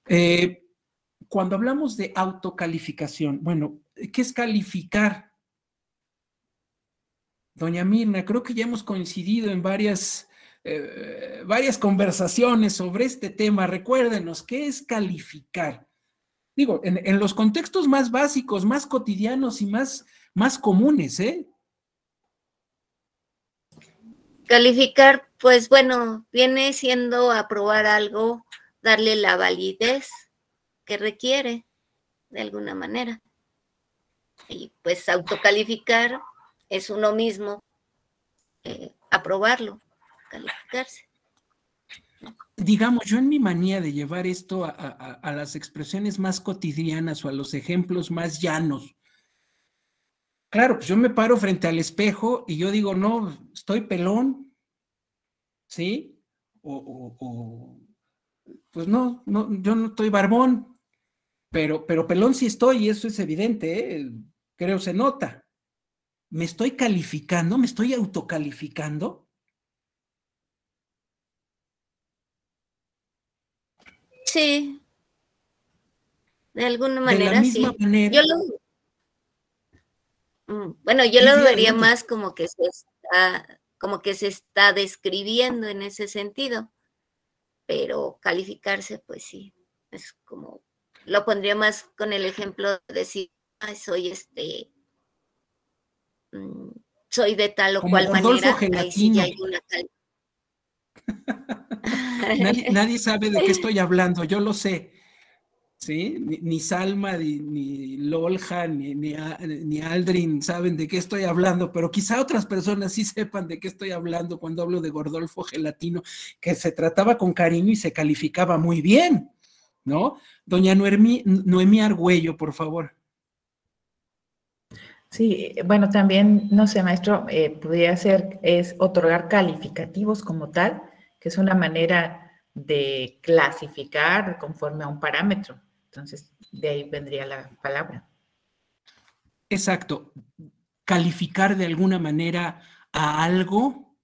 Eh, cuando hablamos de autocalificación, bueno, ¿qué es calificar? Doña Mirna, creo que ya hemos coincidido en varias, eh, varias conversaciones sobre este tema. Recuérdenos, ¿qué es calificar? digo, en, los contextos más básicos, más cotidianos y más, más comunes, ¿eh? Calificar, pues bueno, viene siendo aprobar algo, darle la validez que requiere, de alguna manera. Y pues autocalificar es uno mismo, eh, aprobarlo, calificarse digamos, yo en mi manía de llevar esto a, las expresiones más cotidianas o a los ejemplos más llanos, claro, pues yo me paro frente al espejo y yo digo, no, estoy pelón, ¿sí? O, pues no, no, yo no estoy barbón, pero, pero pelón sí estoy y eso es evidente, ¿eh? creo se nota. Me estoy calificando, me estoy autocalificando. Sí. De alguna manera, sí. Mm, bueno, yo lo vería más como que se está, como que se está describiendo en ese sentido. Pero calificarse, pues sí. Es como, lo pondría más con el ejemplo de decir, Ay, soy este. Mm, soy de tal o cual manera. Ahí sí hay una calificación nadie, sabe de qué estoy hablando, yo lo sé. ¿Sí? Ni, Salma, ni, Lolja, ni, Aldrin saben de qué estoy hablando, pero quizá otras personas sí sepan de qué estoy hablando cuando hablo de Gordolfo Gelatino, que se trataba con cariño y se calificaba muy bien, ¿no? Doña Noemí, Noemí Argüello, por favor. Sí, bueno, también, no sé, maestro, eh, podría ser, es otorgar calificativos como tal, que es una manera de clasificar conforme a un parámetro. Entonces, de ahí vendría la palabra. Exacto. Calificar de alguna manera a algo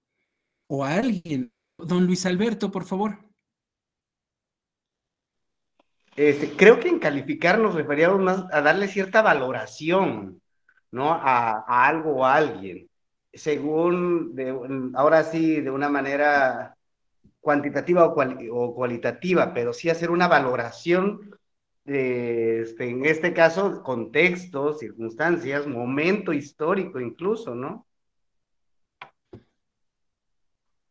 o a alguien. Don Luis Alberto, por favor. Este, creo que en calificar nos referíamos más a darle cierta valoración, ¿no? A, algo o a alguien. Según, ahora sí, de una manera cuantitativa o, cualitativa, pero sí hacer una valoración, este, en este caso, contexto, circunstancias, momento histórico incluso, ¿no?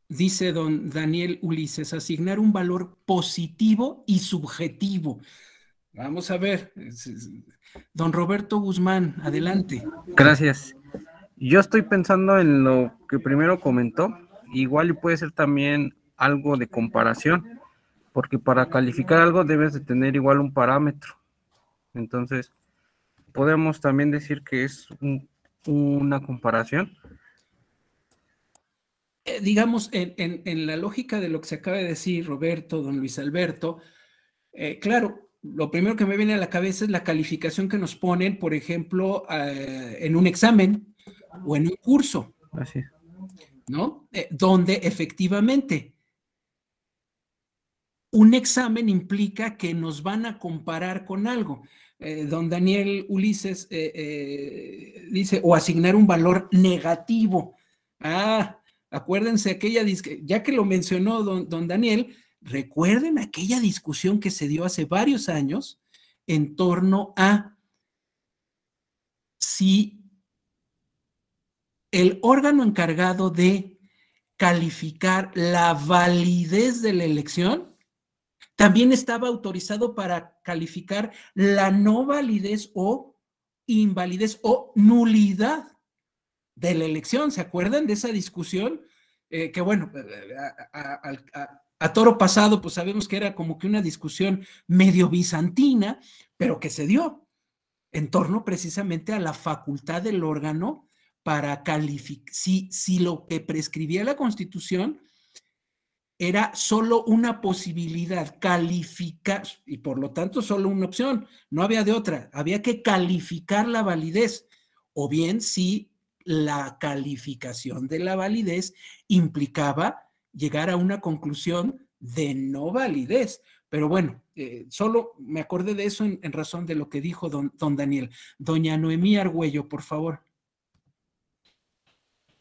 Dice don Daniel Ulises, asignar un valor positivo y subjetivo. Vamos a ver, don Roberto Guzmán, adelante. Gracias. Yo estoy pensando en lo que primero comentó, igual puede ser también algo de comparación, porque para calificar algo debes de tener igual un parámetro. Entonces, podemos también decir que es una comparación. Eh, digamos, en, la lógica de lo que se acaba de decir Roberto, don Luis Alberto, eh, claro, lo primero que me viene a la cabeza es la calificación que nos ponen, por ejemplo, eh, en un examen o en un curso. Así ¿No? donde efectivamente un examen implica que nos van a comparar con algo. Eh, don Daniel Ulises eh, eh, dice, o asignar un valor negativo. Ah, acuérdense aquella, ya que lo mencionó don, don, Daniel, recuerden aquella discusión que se dio hace varios años en torno a si el órgano encargado de calificar la validez de la elección también estaba autorizado para calificar la no validez o invalidez o nulidad de la elección. ¿Se acuerdan de esa discusión? Eh, que bueno, eh, eh, a, toro pasado, pues sabemos que era como que una discusión medio bizantina, pero que se dio en torno precisamente a la facultad del órgano para calificar, si lo que prescribía la constitución era solo una posibilidad, calificar, y por lo tanto solo una opción, no había de otra, había que calificar la validez, o bien si la calificación de la validez implicaba llegar a una conclusión de no validez. Pero bueno, eh, solo me acordé de eso en, razón de lo que dijo don, don Daniel. Doña Noemí Argüello, por favor.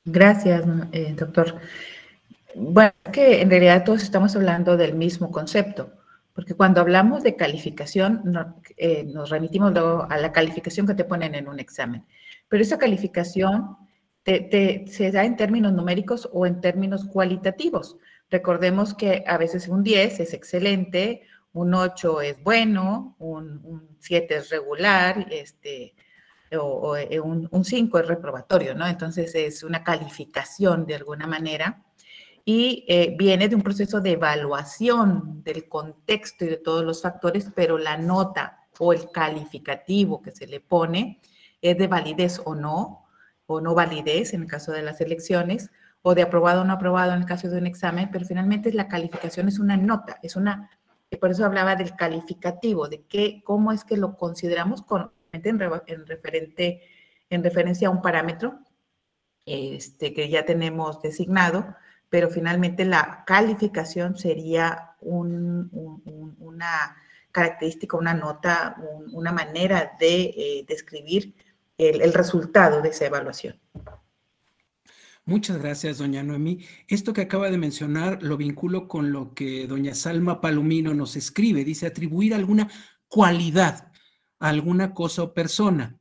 Gracias, eh, doctor. Bueno, que en realidad todos estamos hablando del mismo concepto, porque cuando hablamos de calificación eh, nos remitimos luego a la calificación que te ponen en un examen, pero esa calificación se da en términos numéricos o en términos cualitativos. Recordemos que a veces un 10 es excelente, un 8 es bueno, un, 7 es regular, este, o, eh, un, un 5 es reprobatorio, ¿no? Entonces es una calificación de alguna manera y eh, viene de un proceso de evaluación del contexto y de todos los factores, pero la nota o el calificativo que se le pone es de validez o no, o no validez en el caso de las elecciones, o de aprobado o no aprobado en el caso de un examen, pero finalmente la calificación es una nota, es una, por eso hablaba del calificativo, de qué, cómo es que lo consideramos con, en, en, referente, en referencia a un parámetro este, que ya tenemos designado, pero finalmente la calificación sería una característica, una nota, una manera de eh, describir el, el resultado de esa evaluación. Muchas gracias, doña Noemí. Esto que acaba de mencionar lo vinculo con lo que doña Salma Palomino nos escribe. Dice atribuir alguna cualidad a alguna cosa o persona.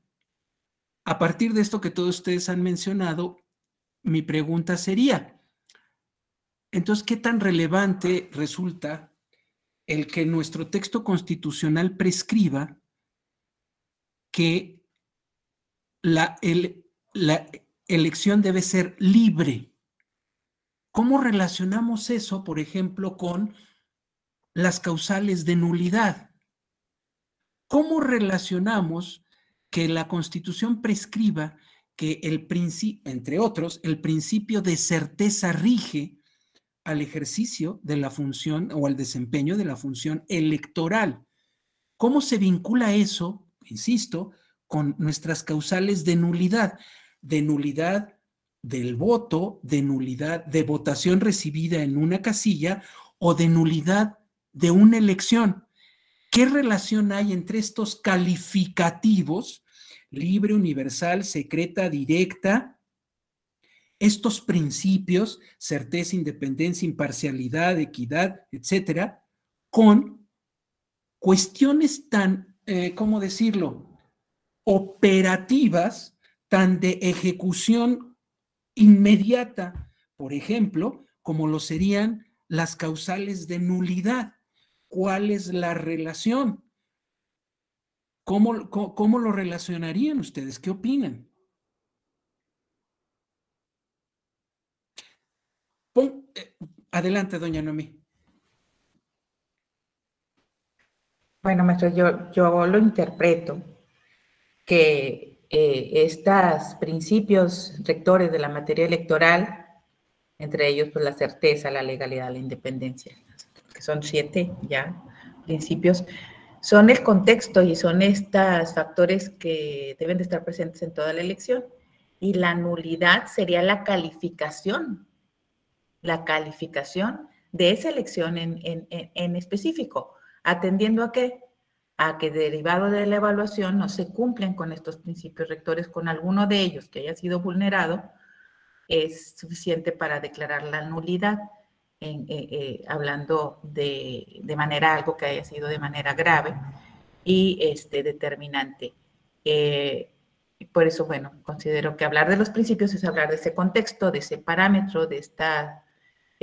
A partir de esto que todos ustedes han mencionado, mi pregunta sería, entonces, ¿qué tan relevante resulta el que nuestro texto constitucional prescriba que la, elección debe ser libre? ¿Cómo relacionamos eso, por ejemplo, con las causales de nulidad? ¿Cómo relacionamos que la Constitución prescriba que el principio, entre otros, el principio de certeza rige al ejercicio de la función o al desempeño de la función electoral. ¿Cómo se vincula eso, insisto, con nuestras causales de nulidad? De nulidad del voto, de nulidad de votación recibida en una casilla o de nulidad de una elección. ¿Qué relación hay entre estos calificativos, libre, universal, secreta, directa, estos principios, certeza, independencia, imparcialidad, equidad, etcétera, con cuestiones tan, eh, ¿cómo decirlo?, operativas, tan de ejecución inmediata, por ejemplo, como lo serían las causales de nulidad. ¿Cuál es la relación? cómo lo relacionarían ustedes? ¿Qué opinan? Eh, adelante, doña Noemí. Bueno, maestro, yo, yo lo interpreto que eh, estos principios rectores de la materia electoral, entre ellos pues, la certeza, la legalidad, la independencia, que son siete ya principios, son el contexto y son estos factores que deben de estar presentes en toda la elección. Y la nulidad sería la calificación la calificación de esa elección en, en, en, específico, atendiendo a qué? A que derivado de la evaluación no se cumplen con estos principios rectores, con alguno de ellos que haya sido vulnerado, es suficiente para declarar la nulidad, en, eh, eh, hablando de, de, manera algo que haya sido de manera grave y este, determinante. Eh, por eso, bueno, considero que hablar de los principios es hablar de ese contexto, de ese parámetro, de esta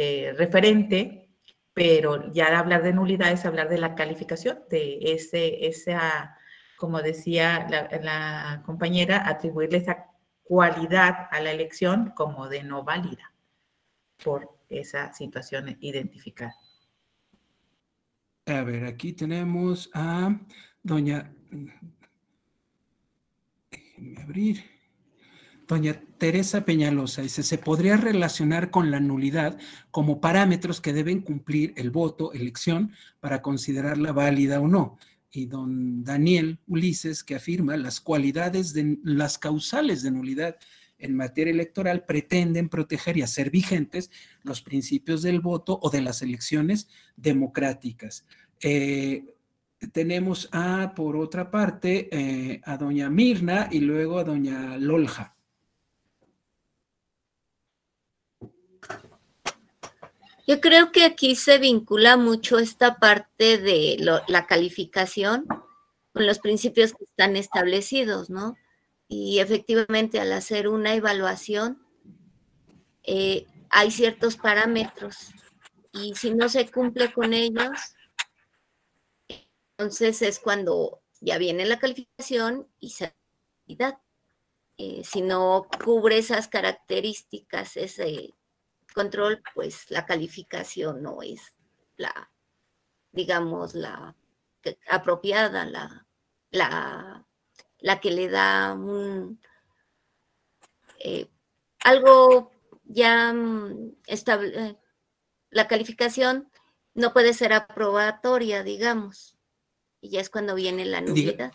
eh, referente, pero ya hablar de nulidad es hablar de la calificación, de ese, esa, como decía la, la compañera, atribuirle esa cualidad a la elección como de no válida por esa situación identificada. A ver, aquí tenemos a doña... Mm, déjenme abrir. Doña Teresa Peñalosa dice, se podría relacionar con la nulidad como parámetros que deben cumplir el voto, elección, para considerarla válida o no. Y don Daniel Ulises, que afirma, las cualidades de las causales de nulidad en materia electoral pretenden proteger y hacer vigentes los principios del voto o de las elecciones democráticas. Eh, tenemos a, ah, por otra parte, eh, a doña Mirna y luego a doña Lolja. Yo creo que aquí se vincula mucho esta parte de la calificación con los principios que están establecidos, ¿no? Y efectivamente al hacer una evaluación eh, hay ciertos parámetros y si no se cumple con ellos, entonces es cuando ya viene la calificación y se da. Eh, si no cubre esas características, ese control, pues la calificación no es la, digamos, la apropiada, la, la, que le da un, eh, algo ya mm, estable, eh, la calificación no puede ser aprobatoria, digamos, y ya es cuando viene la nulidad.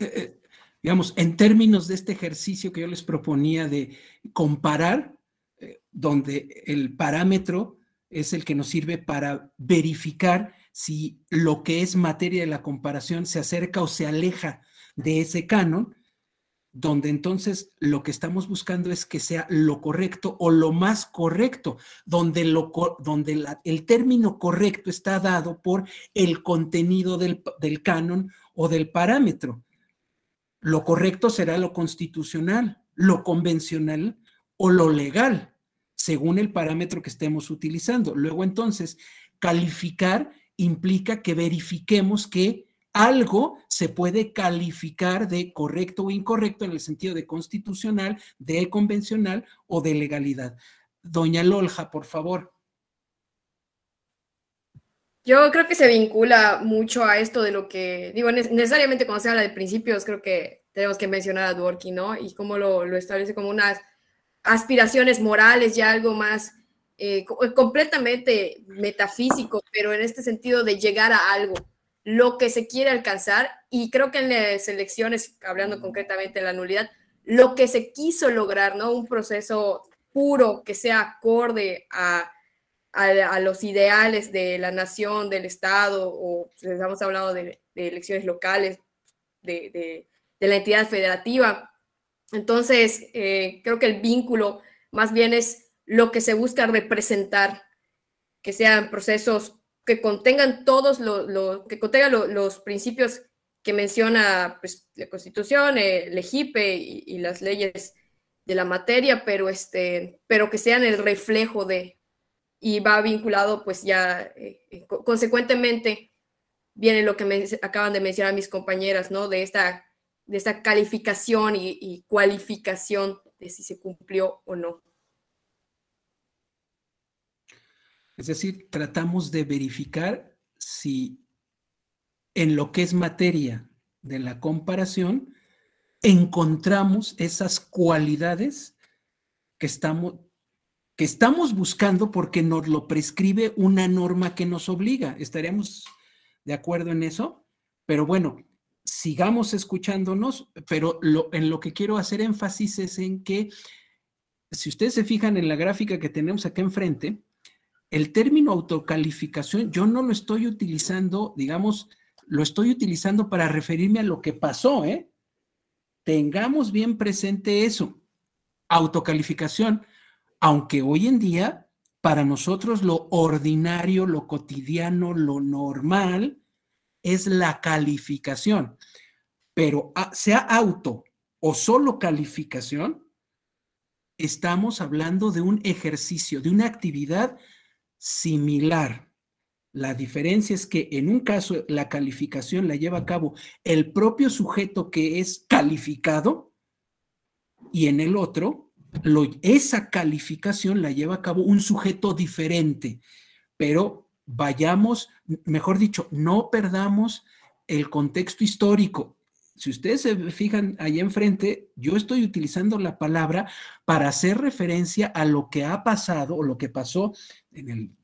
Eh, digamos, en términos de este ejercicio que yo les proponía de comparar, eh, donde el parámetro es el que nos sirve para verificar si lo que es materia de la comparación se acerca o se aleja de ese canon, donde entonces lo que estamos buscando es que sea lo correcto o lo más correcto, donde, donde el término correcto está dado por el contenido del, del canon o del parámetro. Lo correcto será lo constitucional, lo convencional o lo legal, según el parámetro que estemos utilizando. Luego entonces, calificar implica que verifiquemos que algo se puede calificar de correcto o incorrecto en el sentido de constitucional, de convencional o de legalidad. Doña Lolja, por favor. Yo creo que se vincula mucho a esto de lo que, digo, necesariamente cuando se habla de principios, creo que tenemos que mencionar a Dworkin, ¿no? Y cómo lo, lo establece como unas aspiraciones morales, y algo más eh, eh, completamente metafísico, pero en este sentido de llegar a algo, lo que se quiere alcanzar, y creo que en las elecciones, hablando concretamente de la nulidad, lo que se quiso lograr, ¿no? Un proceso puro que sea acorde a, los ideales de la nación, del Estado, o pues, estamos hablando de, de elecciones locales, de, de la entidad federativa entonces, eh, creo que el vínculo más bien es lo que se busca representar, que sean procesos que contengan todos los, que contengan los principios que menciona pues, la Constitución, eh, el EGIPE y, las leyes de la materia, pero, este, pero que sean el reflejo de, y va vinculado pues ya eh, consecuentemente viene lo que me acaban de mencionar mis compañeras, ¿no? De esta de esa calificación y, cualificación de si se cumplió o no. Es decir, tratamos de verificar si en lo que es materia de la comparación encontramos esas cualidades que estamos, que estamos buscando porque nos lo prescribe una norma que nos obliga. ¿Estaríamos de acuerdo en eso? Pero bueno, sigamos escuchándonos, pero en lo que quiero hacer énfasis es en que, si ustedes se fijan en la gráfica que tenemos acá enfrente, el término autocalificación yo no lo estoy utilizando, digamos, lo estoy utilizando para referirme a lo que pasó, ¿eh? Tengamos bien presente eso. Autocalificación, aunque hoy en día para nosotros lo ordinario, lo cotidiano, lo normal, es la calificación. Pero ah, sea auto o solo calificación, estamos hablando de un ejercicio, de una actividad similar. La diferencia es que en un caso la calificación la lleva a cabo el propio sujeto que es calificado y en el otro esa calificación la lleva a cabo un sujeto diferente, pero vayamos, mejor dicho, no perdamos el contexto histórico. Si ustedes se fijan ahí enfrente, yo estoy utilizando la palabra para hacer referencia a lo que ha pasado o lo que pasó en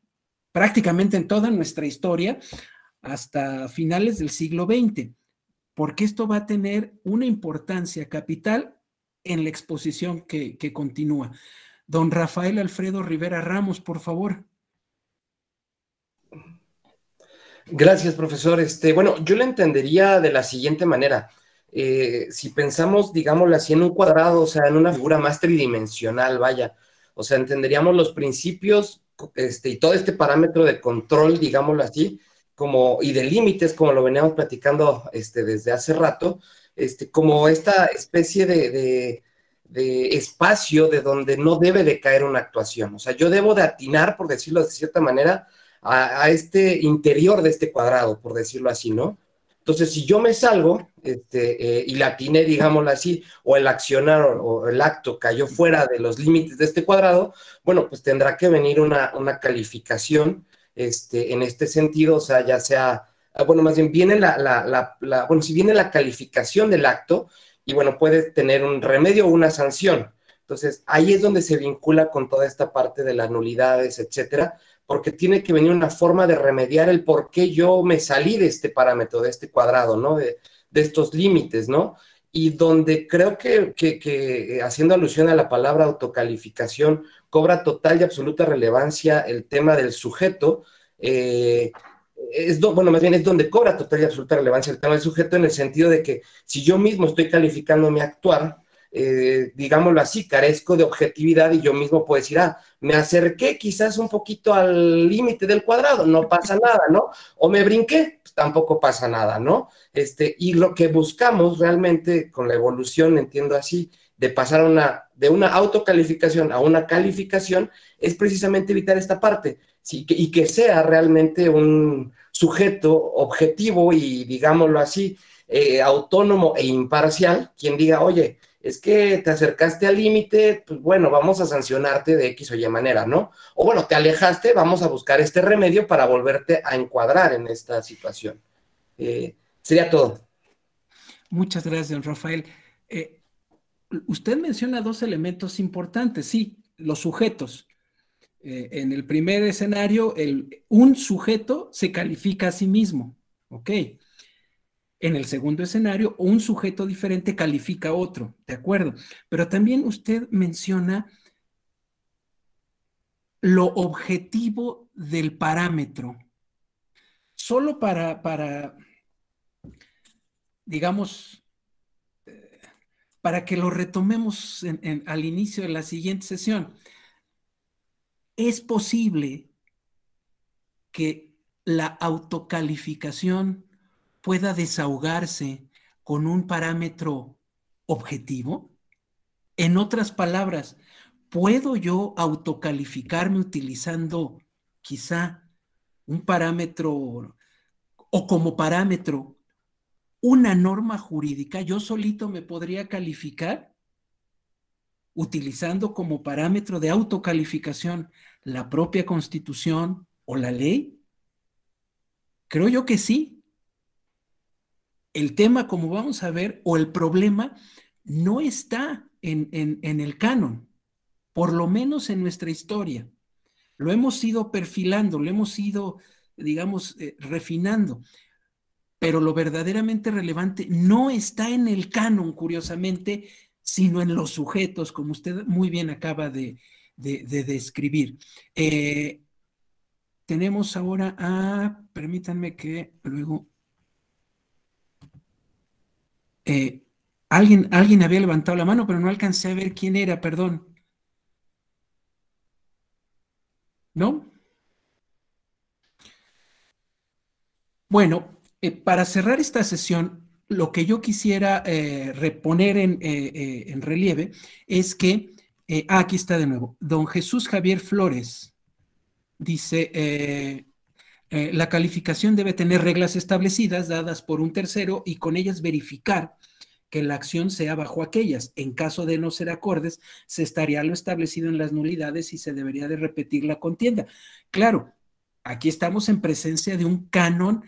prácticamente en toda nuestra historia hasta finales del siglo XX, porque esto va a tener una importancia capital en la exposición que continúa. Don Rafael Alfredo Rivera Ramos, por favor. Gracias, profesor. Este, bueno, yo lo entendería de la siguiente manera. Eh, si pensamos, digámoslo así, en un cuadrado, o sea, en una figura más tridimensional, vaya, o sea, entenderíamos los principios este, y todo este parámetro de control, digámoslo así, como, y de límites, como lo veníamos platicando este, desde hace rato, este, como esta especie de, de espacio de donde no debe de caer una actuación. O sea, yo debo de atinar, por decirlo de cierta manera, a, este interior de este cuadrado, por decirlo así, ¿no? Entonces, si yo me salgo este, eh, y la atiné, digámoslo así, o el accionar o, el acto cayó fuera de los límites de este cuadrado, bueno, pues tendrá que venir una, calificación este, en este sentido, o sea, ya sea, ah, bueno, más bien viene la, bueno, si viene la calificación del acto, y bueno, puede tener un remedio o una sanción. Entonces, ahí es donde se vincula con toda esta parte de las nulidades, etcétera, porque tiene que venir una forma de remediar el por qué yo me salí de este parámetro, de este cuadrado, ¿no? De, estos límites, ¿no? Y donde creo que, eh, haciendo alusión a la palabra autocalificación, cobra total y absoluta relevancia el tema del sujeto. Eh, es bueno, más bien es donde cobra total y absoluta relevancia el tema del sujeto en el sentido de que si yo mismo estoy calificando mi actuar, eh, digámoslo así, carezco de objetividad y yo mismo puedo decir, ah, me acerqué quizás un poquito al límite del cuadrado, no pasa nada, ¿no? O me brinqué, pues tampoco pasa nada, ¿no? Este, y lo que buscamos realmente con la evolución, entiendo así, de pasar una, de una autocalificación a una calificación, es precisamente evitar esta parte sí, y que sea realmente un sujeto objetivo y, digámoslo así, eh, autónomo e imparcial, quien diga, oye, es que te acercaste al límite, pues bueno, vamos a sancionarte de X o Y manera, ¿no? O bueno, te alejaste, vamos a buscar este remedio para volverte a encuadrar en esta situación. Eh, sería todo. Muchas gracias, Rafael. Eh, usted menciona dos elementos importantes, sí, los sujetos. Eh, en el primer escenario, un sujeto se califica a sí mismo, ¿ok? en el segundo escenario, un sujeto diferente califica a otro, ¿de acuerdo? Pero también usted menciona lo objetivo del parámetro. Solo para, para digamos, eh, para que lo retomemos al inicio de la siguiente sesión, es posible que la autocalificación pueda desahogarse con un parámetro objetivo? En otras palabras, ¿puedo yo autocalificarme utilizando quizá un parámetro o como parámetro una norma jurídica? ¿Yo solito me podría calificar utilizando como parámetro de autocalificación la propia constitución o la ley? Creo yo que sí, el tema, como vamos a ver, o el problema, no está en, en, el canon, por lo menos en nuestra historia. Lo hemos ido perfilando, lo hemos ido, digamos, eh, refinando pero lo verdaderamente relevante no está en el canon, curiosamente, sino en los sujetos, como usted muy bien acaba de, describir. Eh, tenemos ahora a, permítanme que luego eh, alguien, alguien había levantado la mano, pero no alcancé a ver quién era, perdón. ¿No? Bueno, eh, para cerrar esta sesión, lo que yo quisiera eh, reponer en, en, relieve es que, ah, aquí está de nuevo, don Jesús Javier Flores dice, eh, la calificación debe tener reglas establecidas dadas por un tercero y con ellas verificar que la acción sea bajo aquellas. En caso de no ser acordes, se estaría lo establecido en las nulidades y se debería de repetir la contienda. Claro, aquí estamos en presencia de un canon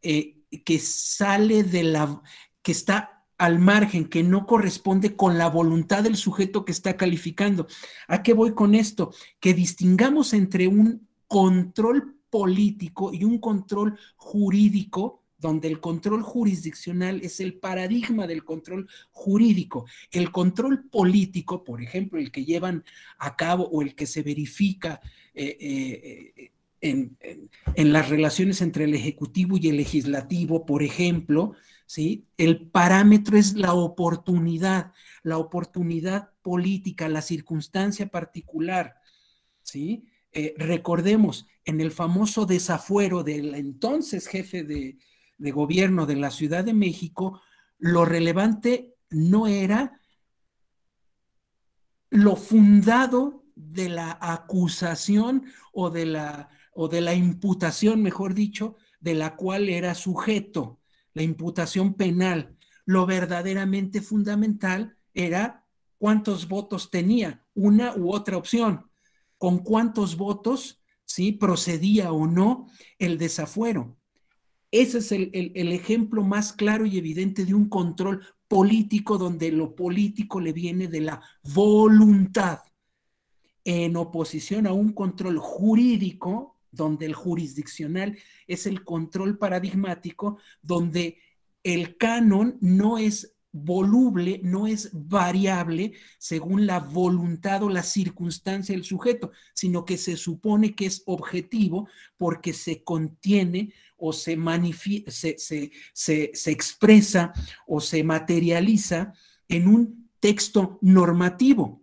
eh, que sale de la, que está al margen, que no corresponde con la voluntad del sujeto que está calificando. ¿A qué voy con esto? Que distingamos entre un control político y un control jurídico donde el control jurisdiccional es el paradigma del control jurídico. El control político, por ejemplo, el que llevan a cabo o el que se verifica eh, eh, eh, en, en, las relaciones entre el Ejecutivo y el Legislativo, por ejemplo, ¿sí? el parámetro es la oportunidad, la oportunidad política, la circunstancia particular. ¿sí? Eh, recordemos, en el famoso desafuero del entonces jefe de, de gobierno de la Ciudad de México, lo relevante no era lo fundado de la acusación o de la, o de la imputación, mejor dicho, de la cual era sujeto, la imputación penal. Lo verdaderamente fundamental era cuántos votos tenía una u otra opción con cuántos votos ¿sí? procedía o no el desafuero. Ese es el, el ejemplo más claro y evidente de un control político donde lo político le viene de la voluntad, en oposición a un control jurídico donde el jurisdiccional es el control paradigmático, donde el canon no es voluble, no es variable según la voluntad o la circunstancia del sujeto, sino que se supone que es objetivo porque se contiene o se, se, se, expresa o se materializa en un texto normativo.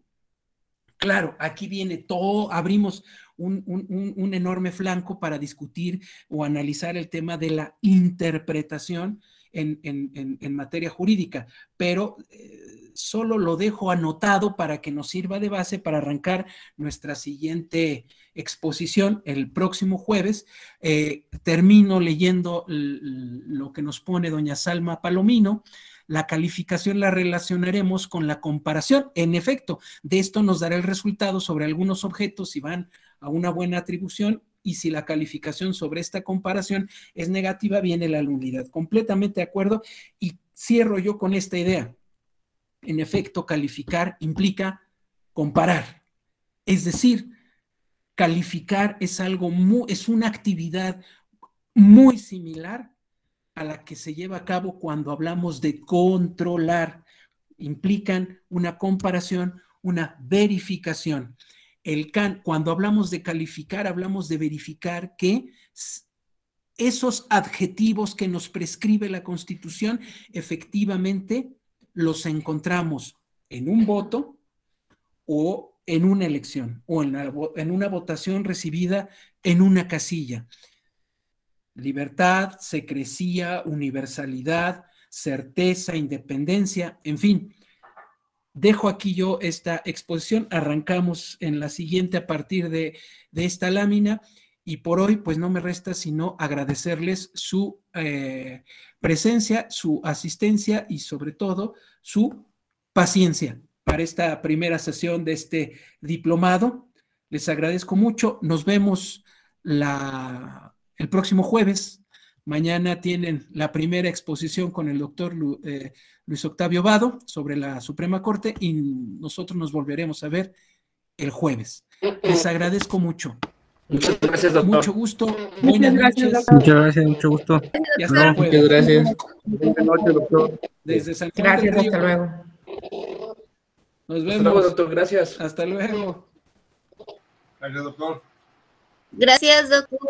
Claro, aquí viene todo, abrimos un, enorme flanco para discutir o analizar el tema de la interpretación en, materia jurídica, pero eh, solo lo dejo anotado para que nos sirva de base para arrancar nuestra siguiente exposición el próximo jueves. Eh, termino leyendo lo que nos pone doña Salma Palomino la calificación la relacionaremos con la comparación. En efecto, de esto nos dará el resultado sobre algunos objetos si van a una buena atribución y si la calificación sobre esta comparación es negativa, viene la nulidad. Completamente de acuerdo y cierro yo con esta idea. En efecto, calificar implica comparar. Es decir, calificar es algo muy, es una actividad muy similar a la que se lleva a cabo cuando hablamos de controlar. Implican una comparación, una verificación cuando hablamos de calificar, hablamos de verificar que esos adjetivos que nos prescribe la Constitución, efectivamente los encontramos en un voto o en una elección o en, en, una votación recibida en una casilla. Libertad, secrecía, universalidad, certeza, independencia, en fin, dejo aquí yo esta exposición. Arrancamos en la siguiente a partir de, esta lámina. Y por hoy, pues no me resta sino agradecerles su eh, presencia, su asistencia y sobre todo su paciencia para esta primera sesión de este diplomado. Les agradezco mucho. Nos vemos la, el próximo jueves Mañana tienen la primera exposición con el doctor eh, Luis Octavio Vado sobre la Suprema Corte y nosotros nos volveremos a ver el jueves. Les agradezco mucho. Muchas gracias, doctor. Mucho gusto. Muchas gracias. Muchas gracias, mucho gusto. muchas gracias. Buenas noches, doctor. Desde San Gracias, hasta luego. Nos vemos. Hasta luego, doctor. Gracias. Hasta luego. Gracias, doctor. Gracias, doctor.